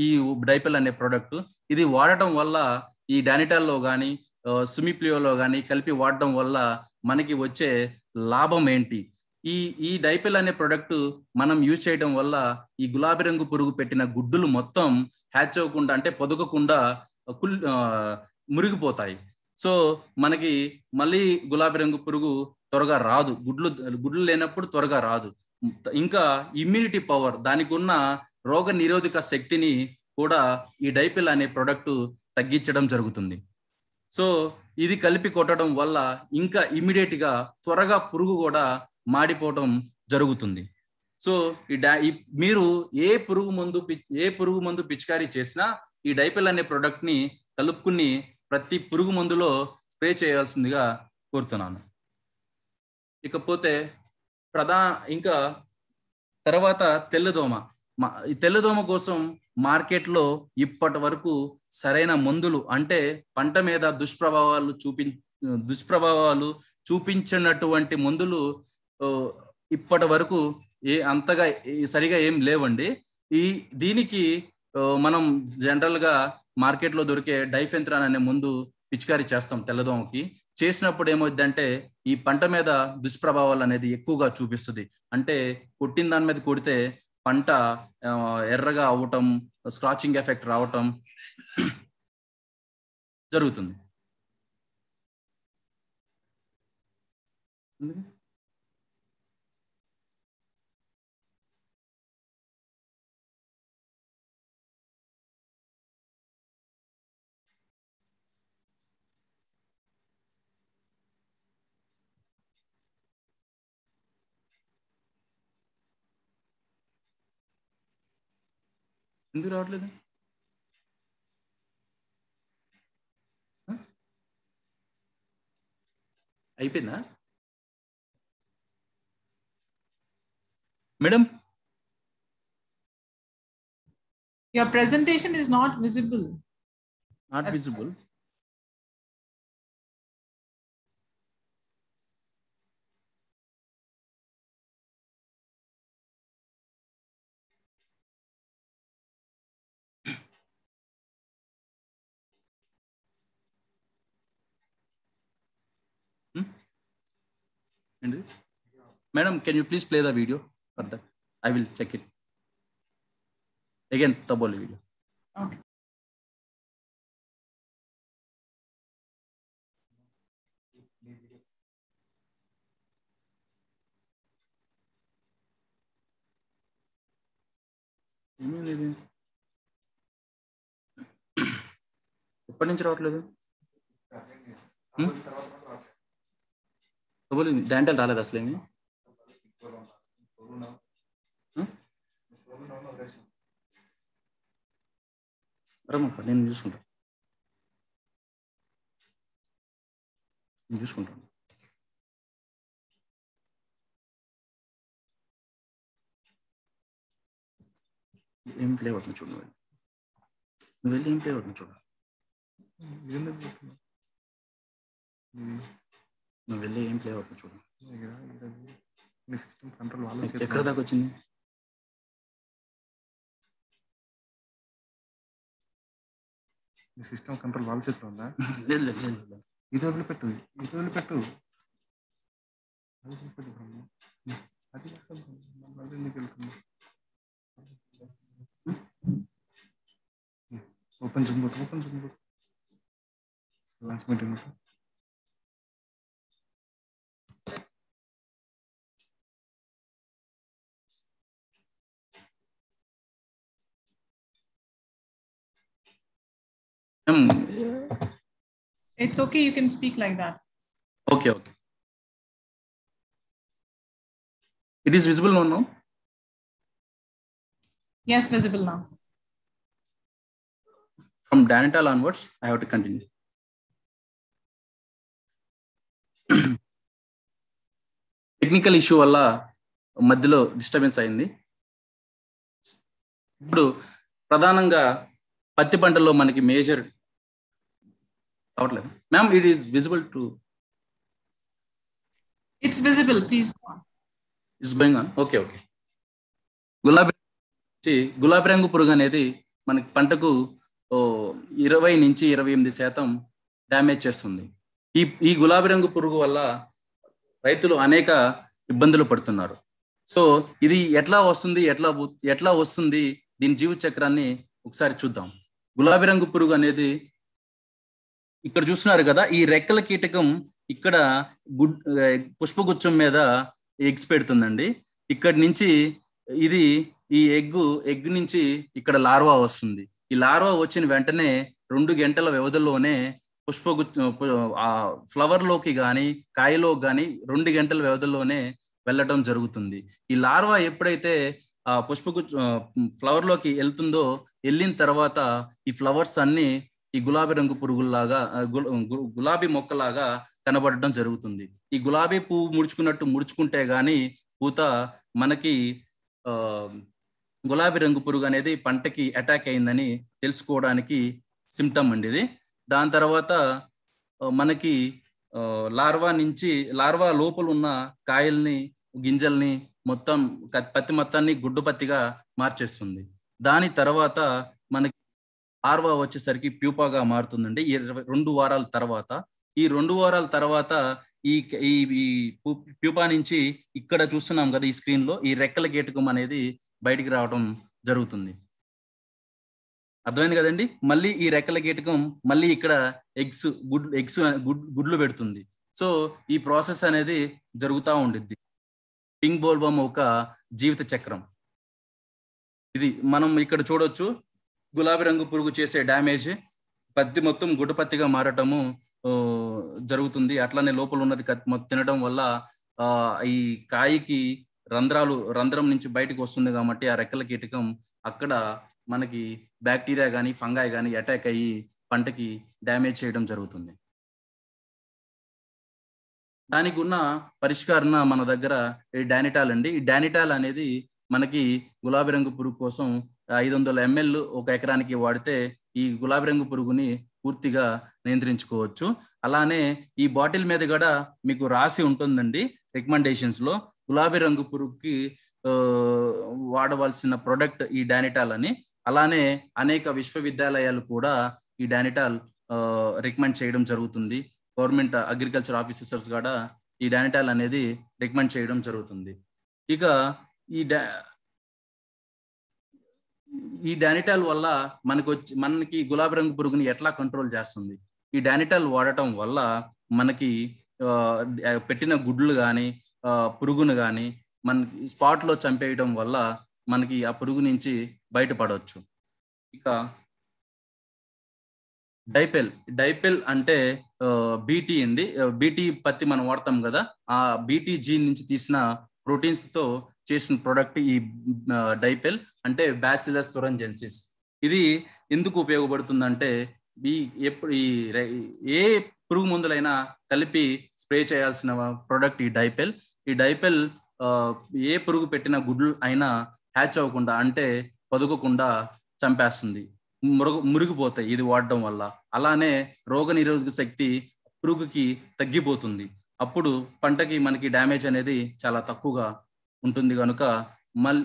Speaker 1: ఈ డైపెల్ అనే ప్రోడక్ట్ ఇది వాడటం వల్ల ఈ డానిటాల్లో కానీ సుమిప్లియోలో కానీ కలిపి వాడడం వల్ల మనకి వచ్చే లాభం ఏంటి ఈ ఈ డైపెల్ అనే ప్రోడక్ట్ మనం యూజ్ చేయడం వల్ల ఈ గులాబీ రంగు పురుగు పెట్టిన గుడ్డులు మొత్తం హ్యాచ్ అవ్వకుండా అంటే పొదగకుండా కుల్ మురిగిపోతాయి సో మనకి మళ్ళీ గులాబీ రంగు పురుగు త్వరగా రాదు గుడ్లు గుడ్లు లేనప్పుడు త్వరగా రాదు ఇంకా ఇమ్యూనిటీ పవర్ దానికి ఉన్న రోగ నిరోధక శక్తిని కూడా ఈ డైపిల్ అనే ప్రోడక్ట్ తగ్గించడం జరుగుతుంది సో ఇది కలిపి కొట్టడం వల్ల ఇంకా ఇమీడియట్గా త్వరగా పురుగు కూడా మాడిపోవడం జరుగుతుంది సో ఈ డా మీరు ఏ పురుగు మందు ఏ పురుగు మందు పిచికారీ చేసినా ఈ డైపిల్ అనే ప్రోడక్ట్ని కలుపుకుని ప్రతి పురుగు మందులో స్ప్రే చేయాల్సిందిగా కోరుతున్నాను ఇకపోతే ప్రధా ఇంకా తర్వాత తెల్లదోమ మా తెల్లదోమ కోసం మార్కెట్లో ఇప్పటి వరకు సరైన మందులు అంటే పంట మీద దుష్ప్రభావాలు చూపి దుష్ప్రభావాలు చూపించినటువంటి మందులు ఇప్పటి వరకు ఏ అంతగా సరిగా ఏం లేవండి ఈ దీనికి మనం జనరల్గా మార్కెట్లో దొరికే డైఫెంత్రాన్ అనే ముందు పిచికారీ చేస్తాం తెల్లదోమకి చేసినప్పుడు ఏమవుద్దంటే ఈ పంట మీద దుష్ప్రభావాలు అనేది ఎక్కువగా చూపిస్తుంది అంటే కొట్టిన దాని మీద కొడితే పంట ఎర్రగా అవ్వటం స్క్రాచింగ్ ఎఫెక్ట్ రావటం జరుగుతుంది ఎందుకు రావట్లేదు అయిపోయిందా madam
Speaker 2: your presentation is not visible not visible
Speaker 1: Henry. Madam, can you please play the video for that? I will check it. Again, Taboli video.
Speaker 2: Okay. ఎప్పటి
Speaker 1: నుంచి రావట్లేదు డబ్బులు డెంటల్ రాలేదు అసలు ఏమి నేను చూసుకుంటా
Speaker 2: నేను చూసుకుంటాను ఏం ప్లే అవుతుంది చూడు నువ్వు నువ్వు వెళ్ళి ఏం ప్లే అవుతుంది చూడు నువ్వు వెళ్ళి ఏం ప్లే అవుతుంది చూడు మీ కంట్రోల్ వాళ్ళ ఎక్కడ దాకా వచ్చింది మీ సిస్టమ్ కంట్రోల్
Speaker 1: వాళ్ళ చేతిలో ఉందా లేదు లేదు లేదు ఇది వదిలిపెట్టు ఇది వదిలిపెట్టు వెళ్తుంది
Speaker 2: ఓపెన్ జుమ్ ఓపెన్ జుమ్ లంచ్ మీటింగ్ ఉంటుంది It's okay. You can speak like that. Okay. Okay. It is visible now, no? Yes, visible now. From Danital onwards, I have to continue.
Speaker 1: Technical issue వల్ల మధ్యలో డిస్టర్బెన్స్ అయింది ఇప్పుడు ప్రధానంగా పత్తి పంటలో మనకి మేజర్ అవట్లేదు ma'am it is visible to
Speaker 2: it's visible please
Speaker 1: it's buying okay okay గులాబీ గులాబీ రంగు పురుగు అనేది మనకి పంటకు ఇరవై నుంచి ఇరవై ఎనిమిది శాతం డ్యామేజ్ చేస్తుంది ఈ ఈ గులాబీ రంగు పురుగు వల్ల రైతులు అనేక ఇబ్బందులు పడుతున్నారు సో ఇది ఎట్లా వస్తుంది ఎట్లా ఎట్లా వస్తుంది దీని జీవిత చక్రాన్ని ఒకసారి చూద్దాం గులాబీ రంగు పురుగు అనేది ఇక్కడ చూస్తున్నారు కదా ఈ రెక్కల కీటకం ఇక్కడ గుడ్ పుష్పగుచ్చం మీద ఎగ్స్ పెడుతుందండి ఇక్కడి నుంచి ఇది ఈ ఎగ్గు ఎగ్ నుంచి ఇక్కడ లార్వా వస్తుంది ఈ లార్వా వచ్చిన వెంటనే రెండు గంటల వ్యవధిలోనే పుష్పగు ఫ్లవర్లోకి కానీ కాయలో కానీ రెండు గంటల వ్యవధిలోనే వెళ్ళటం జరుగుతుంది ఈ లార్వా ఎప్పుడైతే ఆ పుష్పగు ఫ్లవర్లోకి వెళ్తుందో వెళ్ళిన తర్వాత ఈ ఫ్లవర్స్ అన్ని ఈ గులాబీ రంగు పురుగుల్లాగా గులాబీ మొక్కలాగా కనబడడం జరుగుతుంది ఈ గులాబీ పువ్వు ముడుచుకున్నట్టు ముడుచుకుంటే గాని పూత మనకి గులాబీ రంగు పురుగు అనేది పంటకి అటాక్ అయిందని తెలుసుకోవడానికి సిమ్టమ్ అండి ఇది దాని తర్వాత మనకి లార్వా నుంచి లార్వా లోపల ఉన్న కాయల్ని గింజల్ని మొత్తం పత్తి మొత్తాన్ని గుడ్డు పత్తిగా మార్చేస్తుంది దాని తర్వాత మనకి ఆర్వా వచ్చేసరికి ప్యూపాగా మారుతుందండి ఇరవై రెండు వారాల తర్వాత ఈ రెండు వారాల తర్వాత ఈ ఈ ప్యూపా నుంచి ఇక్కడ చూస్తున్నాం కదా ఈ స్క్రీన్ లో ఈ రెక్కల గేటకం అనేది బయటికి రావడం జరుగుతుంది అర్థమైంది కదండి మళ్ళీ ఈ రెక్కల గేటకం మళ్ళీ ఇక్కడ ఎగ్స్ గుడ్ ఎగ్స్ గుడ్ గుడ్లు పెడుతుంది సో ఈ ప్రాసెస్ అనేది జరుగుతూ ఉండిద్ది పింక్ బోల్వమ్ ఒక జీవిత చక్రం ఇది మనం ఇక్కడ చూడొచ్చు గులాబీ రంగు పురుగు చేసే డ్యామేజ్ పత్తి మొత్తం గుడ్డపత్తిగా మారటము జరుగుతుంది అట్లానే లోపల ఉన్నది తినడం వల్ల ఈ కాయకి రంధ్రాలు రంధ్రం నుంచి బయటకు వస్తుంది కాబట్టి ఆ రెక్కల కీటకం అక్కడ మనకి బ్యాక్టీరియా కానీ ఫంగాయ్ కానీ అటాక్ అయ్యి పంటకి డ్యామేజ్ చేయడం జరుగుతుంది దానికి ఉన్న పరిష్కారణ మన దగ్గర ఈ డానిటాల్ అండి ఈ డానిటాల్ అనేది మనకి గులాబీ రంగు పురుగు కోసం ఐదు వందల ఎంఎల్ ఒక ఎకరానికి వాడితే ఈ గులాబీ రంగు పురుగుని పూర్తిగా నియంత్రించుకోవచ్చు అలానే ఈ బాటిల్ మీద కూడా మీకు రాసి ఉంటుందండి రికమెండేషన్స్లో గులాబీ రంగు పురుగుకి వాడవలసిన ప్రొడక్ట్ ఈ డానిటాల్ అని అలానే అనేక విశ్వవిద్యాలయాలు కూడా ఈ డానిటాల్ రికమెండ్ చేయడం జరుగుతుంది గవర్నమెంట్ అగ్రికల్చర్ ఆఫీసర్స్ కూడా ఈ డానిటాల్ అనేది రికమెండ్ చేయడం జరుగుతుంది ఇక ఈ డా ఈ డానిటాల్ వల్ల మనకు వచ్చి మనకి గులాబీ రంగు పురుగుని ఎట్లా కంట్రోల్ చేస్తుంది ఈ డానిటాల్ వాడటం వల్ల మనకి పెట్టిన గుడ్లు కానీ పురుగును కానీ మనకి స్పాట్లో చంపేయటం వల్ల మనకి ఆ పురుగు నుంచి బయటపడవచ్చు ఇక డైపెల్ డైపెల్ అంటే బీటీ అండి బీటీ పత్తి మనం వాడతాం కదా ఆ బీటీ జీన్ నుంచి తీసిన ప్రోటీన్స్ తో చేసిన ప్రోడక్ట్ ఈ డైపెల్ అంటే బ్యాసిలస్ తురంజెన్సిస్ ఇది ఎందుకు ఉపయోగపడుతుందంటే ఈ ఎప్పుడు ఈ ఏ పురుగు మందులైనా కలిపి స్ప్రే చేయాల్సిన ప్రోడక్ట్ ఈ డైపెల్ ఈ డైపెల్ ఏ పురుగు పెట్టిన గుడ్లు అయినా హ్యాచ్ అవ్వకుండా అంటే పదుకోకుండా చంపేస్తుంది మురుగు మురిగిపోతాయి ఇది వాడడం వల్ల అలానే రోగ నిరోధక శక్తి పురుగుకి తగ్గిపోతుంది అప్పుడు పంటకి మనకి డ్యామేజ్ అనేది చాలా తక్కువగా ఉంటుంది కనుక మల్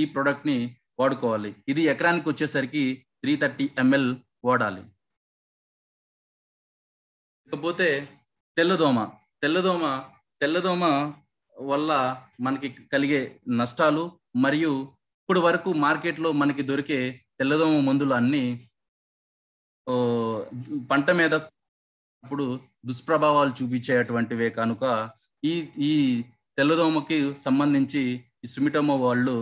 Speaker 1: ఈ ప్రోడక్ట్ని వాడుకోవాలి ఇది ఎకరానికి వచ్చేసరికి త్రీ థర్టీ ఎంఎల్ వాడాలి ఇకపోతే తెల్లదోమ తెల్లదోమ తెల్లదోమ వల్ల మనకి కలిగే నష్టాలు మరియు ఇప్పటి వరకు మార్కెట్లో మనకి దొరికే తెల్లదోమ మందులు అన్నీ పంట మీద ఇప్పుడు దుష్ప్రభావాలు చూపించేటువంటివే కనుక ఈ ఈ తెల్లదోమకి సంబంధించి ఈ సుమిటోమో వాళ్ళు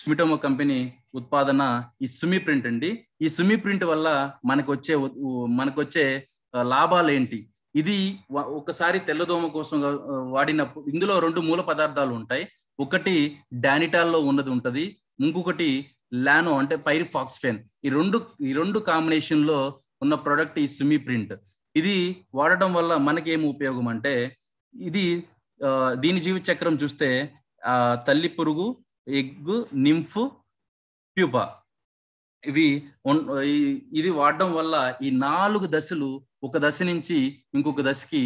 Speaker 1: సుమిటోమో కంపెనీ ఉత్పాదన ఈ సుమి ప్రింట్ అండి ఈ సుమి ప్రింట్ వల్ల మనకు వచ్చే మనకు వచ్చే లాభాలు ఏంటి ఇది ఒకసారి తెల్లదోమ కోసం వాడినప్పుడు ఇందులో రెండు మూల పదార్థాలు ఉంటాయి ఒకటి డానిటాల్లో ఉన్నది ఉంటుంది ఇంకొకటి లానో అంటే ఫాక్స్ ఫెన్ ఈ రెండు ఈ రెండు కాంబినేషన్లో ఉన్న ప్రోడక్ట్ ఈ సుమి ప్రింట్ ఇది వాడటం వల్ల మనకేం ఉపయోగం అంటే ఇది దీని జీవిత చక్రం చూస్తే తల్లి పురుగు ఎగ్గు నింఫ్ ప్యూపా ఇవి ఇది వాడడం వల్ల ఈ నాలుగు దశలు ఒక దశ నుంచి ఇంకొక దశకి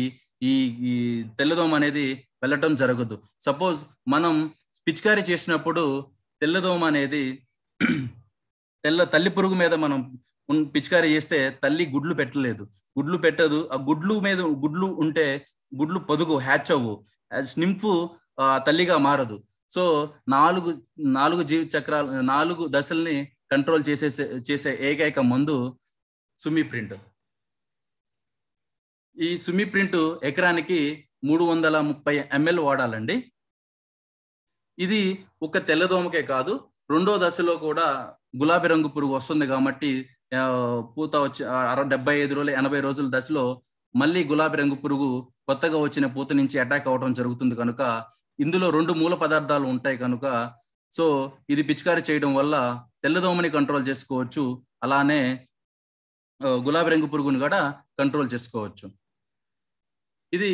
Speaker 1: ఈ ఈ తెల్లదోమ అనేది వెళ్ళటం జరగదు సపోజ్ మనం పిచికారీ చేసినప్పుడు తెల్లదోమ అనేది (clears throat) తెల్ల తల్లి పురుగు మీద మనం పిచికారీ చేస్తే తల్లి గుడ్లు పెట్టలేదు గుడ్లు పెట్టదు ఆ గుడ్లు మీద గుడ్లు ఉంటే గుడ్లు పొదుగు హ్యాచ్ అవ్వు నింపు తల్లిగా మారదు సో నాలుగు నాలుగు జీవి చక్రాలు నాలుగు దశల్ని కంట్రోల్ చేసే చేసే ఏకైక మందు సుమి ప్రింట్ ఈ సుమి ప్రింట్ ఎకరానికి మూడు వందల ముప్పై ఎంఎల్ వాడాలండి ఇది ఒక తెల్లదోమకే కాదు రెండో దశలో కూడా గులాబీ రంగు పురుగు వస్తుంది కాబట్టి పూత వచ్చి డెబ్బై ఐదు రోజులు ఎనభై రోజుల దశలో మళ్ళీ గులాబీ రంగు పురుగు కొత్తగా వచ్చిన పూత నుంచి అటాక్ అవడం జరుగుతుంది కనుక ఇందులో రెండు మూల పదార్థాలు ఉంటాయి కనుక సో ఇది పిచికారి చేయడం వల్ల తెల్లదోమని కంట్రోల్ చేసుకోవచ్చు అలానే గులాబీ రంగు పురుగును కూడా కంట్రోల్ చేసుకోవచ్చు ఇది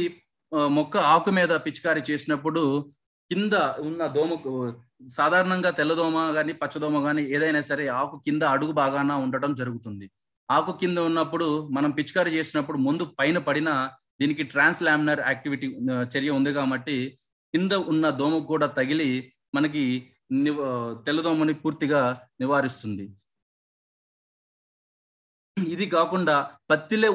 Speaker 1: మొక్క ఆకు మీద పిచికారి చేసినప్పుడు కింద ఉన్న దోమకు సాధారణంగా తెల్లదోమ కానీ పచ్చదోమ కానీ ఏదైనా సరే ఆకు కింద అడుగు బాగాన ఉండటం జరుగుతుంది ఆకు కింద ఉన్నప్పుడు మనం పిచికారి చేసినప్పుడు ముందు పైన పడిన దీనికి ట్రాన్స్ లామినర్ యాక్టివిటీ చర్య ఉంది కాబట్టి కింద ఉన్న దోమకు కూడా తగిలి మనకి తెల్లదోమని పూర్తిగా నివారిస్తుంది ఇది కాకుండా పత్తిలే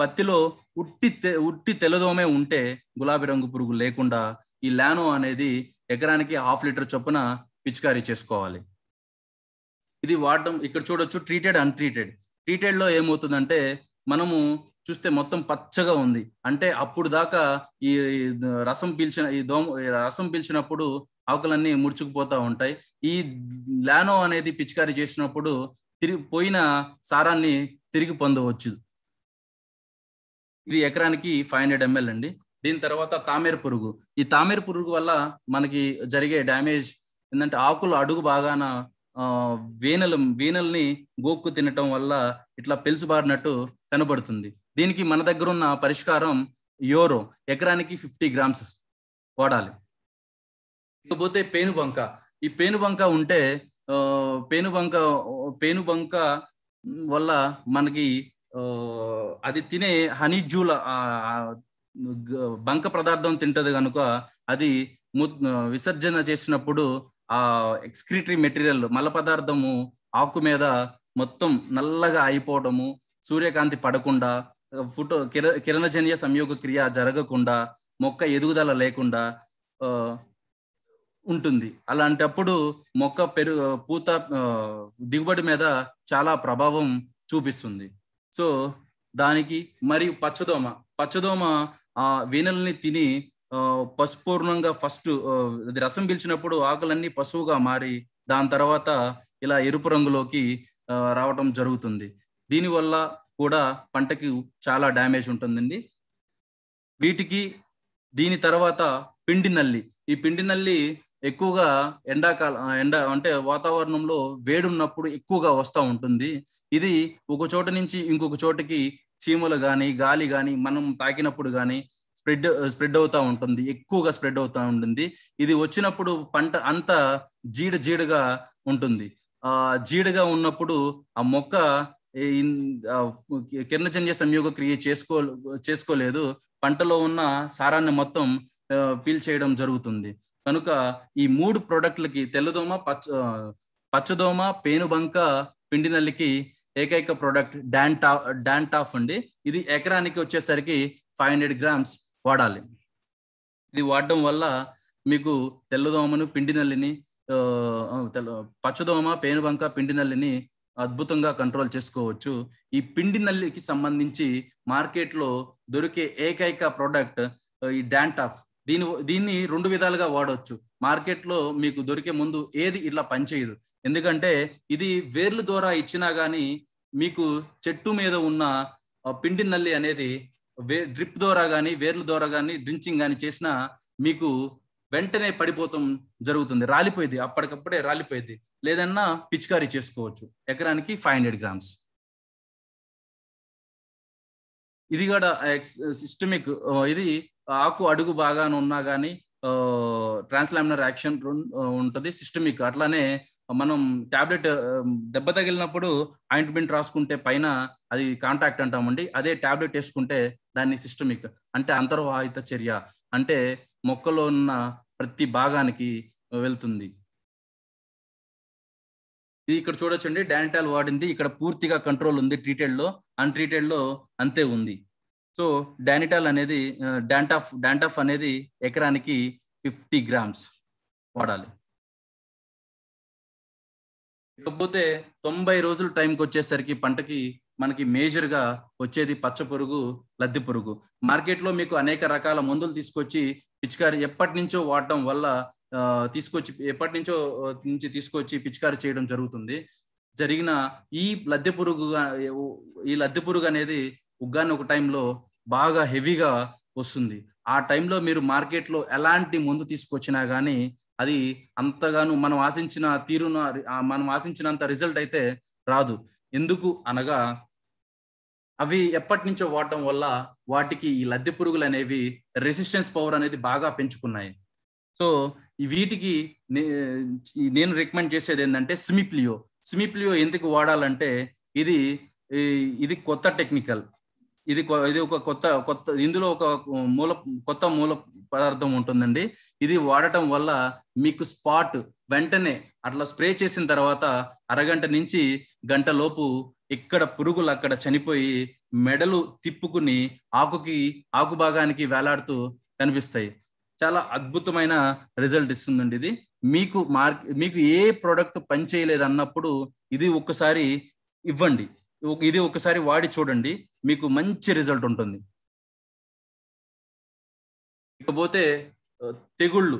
Speaker 1: పత్తిలో ఉట్టి ఉట్టి తెల్లదోమే ఉంటే గులాబీ రంగు పురుగు లేకుండా ఈ లానో అనేది ఎకరానికి హాఫ్ లీటర్ చొప్పున పిచికారీ చేసుకోవాలి ఇది వాడడం ఇక్కడ చూడొచ్చు ట్రీటెడ్ అన్ట్రీటెడ్ లో ఏమవుతుందంటే మనము చూస్తే మొత్తం పచ్చగా ఉంది అంటే అప్పుడు దాకా ఈ రసం పీల్చిన ఈ దోమ రసం పీల్చినప్పుడు ఆకులన్నీ ముడుచుకుపోతూ ఉంటాయి ఈ లానో అనేది పిచికారి చేసినప్పుడు తిరిగి పోయిన సారాన్ని తిరిగి పొందవచ్చు ఇది ఎకరానికి ఫైవ్ హండ్రెడ్ ఎంఎల్ అండి దీని తర్వాత తామేరు పురుగు ఈ తామేరు పురుగు వల్ల మనకి జరిగే డ్యామేజ్ ఏంటంటే ఆకులు అడుగు బాగాన వేనలు వీణల్ని గోక్కు తినటం వల్ల ఇట్లా పెలుసుబారినట్టు కనబడుతుంది దీనికి మన దగ్గర ఉన్న పరిష్కారం యోరో ఎకరానికి ఫిఫ్టీ గ్రామ్స్ వాడాలి ఇకపోతే పేనుబంక ఈ పేను బంక ఉంటే పేనుబంక బంక వల్ల మనకి అది తినే హనీ జూల బంక పదార్థం తింటది కనుక అది విసర్జన చేసినప్పుడు ఆ ఎక్స్క్రిటరీ మెటీరియల్ మల పదార్థము ఆకు మీద మొత్తం నల్లగా అయిపోవడము సూర్యకాంతి పడకుండా ఫోటో కిర కిరణజన్య సంయోగ క్రియ జరగకుండా మొక్క ఎదుగుదల లేకుండా ఉంటుంది అలాంటప్పుడు మొక్క పెరు పూత దిగుబడి మీద చాలా ప్రభావం చూపిస్తుంది సో దానికి మరియు పచ్చదోమ పచ్చదోమ ఆ వీనల్ని తిని పశుపూర్ణంగా ఫస్ట్ అది రసం పీల్చినప్పుడు ఆకులన్నీ పశువుగా మారి దాని తర్వాత ఇలా ఎరుపు రంగులోకి రావటం జరుగుతుంది దీనివల్ల కూడా పంటకి చాలా డ్యామేజ్ ఉంటుందండి వీటికి దీని తర్వాత పిండి నల్లి ఈ పిండి నల్లి ఎక్కువగా ఎండాకాలం ఎండా అంటే వాతావరణంలో వేడి ఉన్నప్పుడు ఎక్కువగా వస్తూ ఉంటుంది ఇది ఒక చోట నుంచి ఇంకొక చోటకి చీమలు కానీ గాలి కానీ మనం తాకినప్పుడు కానీ స్ప్రెడ్ స్ప్రెడ్ అవుతా ఉంటుంది ఎక్కువగా స్ప్రెడ్ అవుతా ఉంటుంది ఇది వచ్చినప్పుడు పంట అంత జీడ జీడగా ఉంటుంది ఆ జీడగా ఉన్నప్పుడు ఆ మొక్క కిరణజన్య సంయోగ క్రియ చేసుకో చేసుకోలేదు పంటలో ఉన్న సారాన్ని మొత్తం చేయడం జరుగుతుంది కనుక ఈ మూడు ప్రోడక్ట్లకి తెల్లదోమ పచ్చ పచ్చదోమ పేనుబంక పిండి నల్లికి ఏకైక ప్రోడక్ట్ డాంటా డాంటాఫ్ అండి ఇది ఎకరానికి వచ్చేసరికి ఫైవ్ హండ్రెడ్ గ్రామ్స్ వాడాలి ఇది వాడడం వల్ల మీకు తెల్లదోమను పిండినల్లిని పచ్చదోమ పేనుబంక పిండినల్లిని అద్భుతంగా కంట్రోల్ చేసుకోవచ్చు ఈ పిండి నల్లికి సంబంధించి మార్కెట్లో దొరికే ఏకైక ప్రోడక్ట్ ఈ డాంటాఫ్ దీని దీన్ని రెండు విధాలుగా వాడవచ్చు మార్కెట్లో మీకు దొరికే ముందు ఏది ఇట్లా పనిచేయదు ఎందుకంటే ఇది వేర్లు ద్వారా ఇచ్చినా కానీ మీకు చెట్టు మీద ఉన్న పిండి నల్లి అనేది వే డ్రిప్ ద్వారా కానీ వేర్ల ద్వారా కానీ డ్రించింగ్ కానీ చేసినా మీకు వెంటనే పడిపోతం జరుగుతుంది రాలిపోయేది అప్పటికప్పుడే రాలిపోయేది లేదన్నా పిచికారీ చేసుకోవచ్చు ఎకరానికి ఫైవ్ హండ్రెడ్ గ్రామ్స్ ఇది కూడా సిస్టమిక్ ఇది ఆకు అడుగు బాగా ఉన్నా కానీ ట్రాన్స్లామినర్ యాక్షన్ ఉంటుంది సిస్టమిక్ అట్లానే మనం టాబ్లెట్ దెబ్బ తగిలినప్పుడు ఆయింట్మెంట్ రాసుకుంటే పైన అది కాంటాక్ట్ అంటామండి అదే టాబ్లెట్ వేసుకుంటే దాన్ని సిస్టమిక్ అంటే అంతర్వాహిత చర్య అంటే మొక్కలో ఉన్న ప్రతి భాగానికి వెళ్తుంది ఇది ఇక్కడ చూడొచ్చండి డానిటాల్ వాడింది ఇక్కడ పూర్తిగా కంట్రోల్ ఉంది ట్రీటెడ్లో అన్ట్రీటెడ్లో అంతే ఉంది సో డానిటాల్ అనేది డాంటాఫ్ డాంటాఫ్ అనేది ఎకరానికి ఫిఫ్టీ గ్రామ్స్ వాడాలి ఇకపోతే తొంభై రోజులు టైంకి వచ్చేసరికి పంటకి మనకి మేజర్గా వచ్చేది పచ్చ పురుగు లద్దె పురుగు మార్కెట్లో మీకు అనేక రకాల మందులు తీసుకొచ్చి పిచికారి ఎప్పటి నుంచో వాడటం వల్ల తీసుకొచ్చి ఎప్పటి నుంచో నుంచి తీసుకొచ్చి పిచికారి చేయడం జరుగుతుంది జరిగిన ఈ లద్దె పురుగు ఈ లద్దె పురుగు అనేది ఉగ్గాన్ని ఒక టైంలో బాగా హెవీగా వస్తుంది ఆ టైంలో మీరు మార్కెట్లో ఎలాంటి మందు తీసుకొచ్చినా కానీ అది అంతగాను మనం ఆశించిన తీరున మనం ఆశించినంత రిజల్ట్ అయితే రాదు ఎందుకు అనగా అవి ఎప్పటి నుంచో వాడటం వల్ల వాటికి ఈ లద్దె పురుగులు అనేవి రెసిస్టెన్స్ పవర్ అనేది బాగా పెంచుకున్నాయి సో వీటికి నేను రికమెండ్ చేసేది ఏంటంటే సిమిప్లియో స్మిప్లియో ఎందుకు వాడాలంటే ఇది ఇది కొత్త టెక్నికల్ ఇది ఇది ఒక కొత్త కొత్త ఇందులో ఒక మూల కొత్త మూల పదార్థం ఉంటుందండి ఇది వాడటం వల్ల మీకు స్పాట్ వెంటనే అట్లా స్ప్రే చేసిన తర్వాత అరగంట నుంచి గంట లోపు ఇక్కడ పురుగులు అక్కడ చనిపోయి మెడలు తిప్పుకుని ఆకుకి ఆకు భాగానికి వేలాడుతూ కనిపిస్తాయి చాలా అద్భుతమైన రిజల్ట్ ఇస్తుందండి ఇది మీకు మార్క్ మీకు ఏ ప్రోడక్ట్ పనిచేయలేదు అన్నప్పుడు ఇది ఒక్కసారి ఇవ్వండి ఇది ఒకసారి వాడి చూడండి మీకు మంచి రిజల్ట్ ఉంటుంది ఇకపోతే తెగుళ్ళు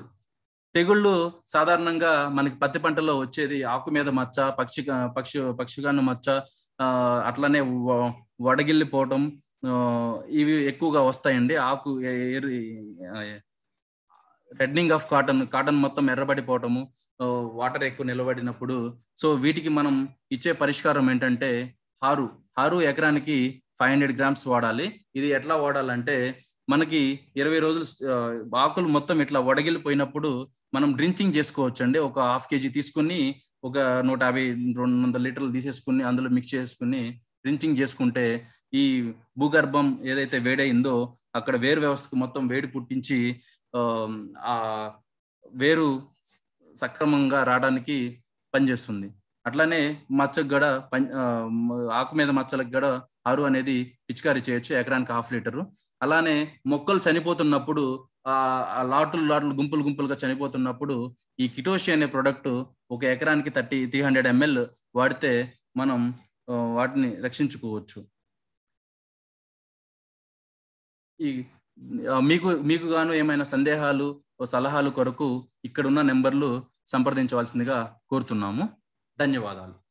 Speaker 1: తెగుళ్ళు సాధారణంగా మనకి పత్తి పంటలో వచ్చేది ఆకు మీద మచ్చ పక్షి పక్షి పక్షిగాను మచ్చ అట్లనే వడగిల్లిపోవటం ఇవి ఎక్కువగా వస్తాయండి ఆకు రెడ్నింగ్ ఆఫ్ కాటన్ కాటన్ మొత్తం ఎర్రబడిపోవటము వాటర్ ఎక్కువ నిలబడినప్పుడు సో వీటికి మనం ఇచ్చే పరిష్కారం ఏంటంటే హారు హారు ఎకరానికి ఫైవ్ హండ్రెడ్ గ్రామ్స్ వాడాలి ఇది ఎట్లా వాడాలంటే మనకి ఇరవై రోజులు ఆకులు మొత్తం ఇట్లా వడగిలిపోయినప్పుడు మనం డ్రించింగ్ చేసుకోవచ్చు అండి ఒక హాఫ్ కేజీ తీసుకుని ఒక నూట యాభై రెండు వందల లీటర్లు తీసేసుకుని అందులో మిక్స్ చేసుకుని డ్రించింగ్ చేసుకుంటే ఈ భూగర్భం ఏదైతే వేడైందో అక్కడ వేరు వ్యవస్థకు మొత్తం వేడి పుట్టించి ఆ వేరు సక్రమంగా రావడానికి పనిచేస్తుంది అట్లానే మచ్చకు గడ ఆకు మీద మచ్చలకు గడ ఆరు అనేది పిచికారీ చేయొచ్చు ఎకరానికి హాఫ్ లీటరు అలానే మొక్కలు చనిపోతున్నప్పుడు ఆ లాటులు లాటులు గుంపులు గుంపులుగా చనిపోతున్నప్పుడు ఈ కిటోషి అనే ప్రోడక్ట్ ఒక ఎకరానికి థర్టీ త్రీ హండ్రెడ్ ఎంఎల్ వాడితే మనం వాటిని రక్షించుకోవచ్చు ఈ మీకు మీకు గాను ఏమైనా సందేహాలు సలహాలు కొరకు ఇక్కడున్న నెంబర్లు సంప్రదించవలసిందిగా కోరుతున్నాము ధన్యవాదాలు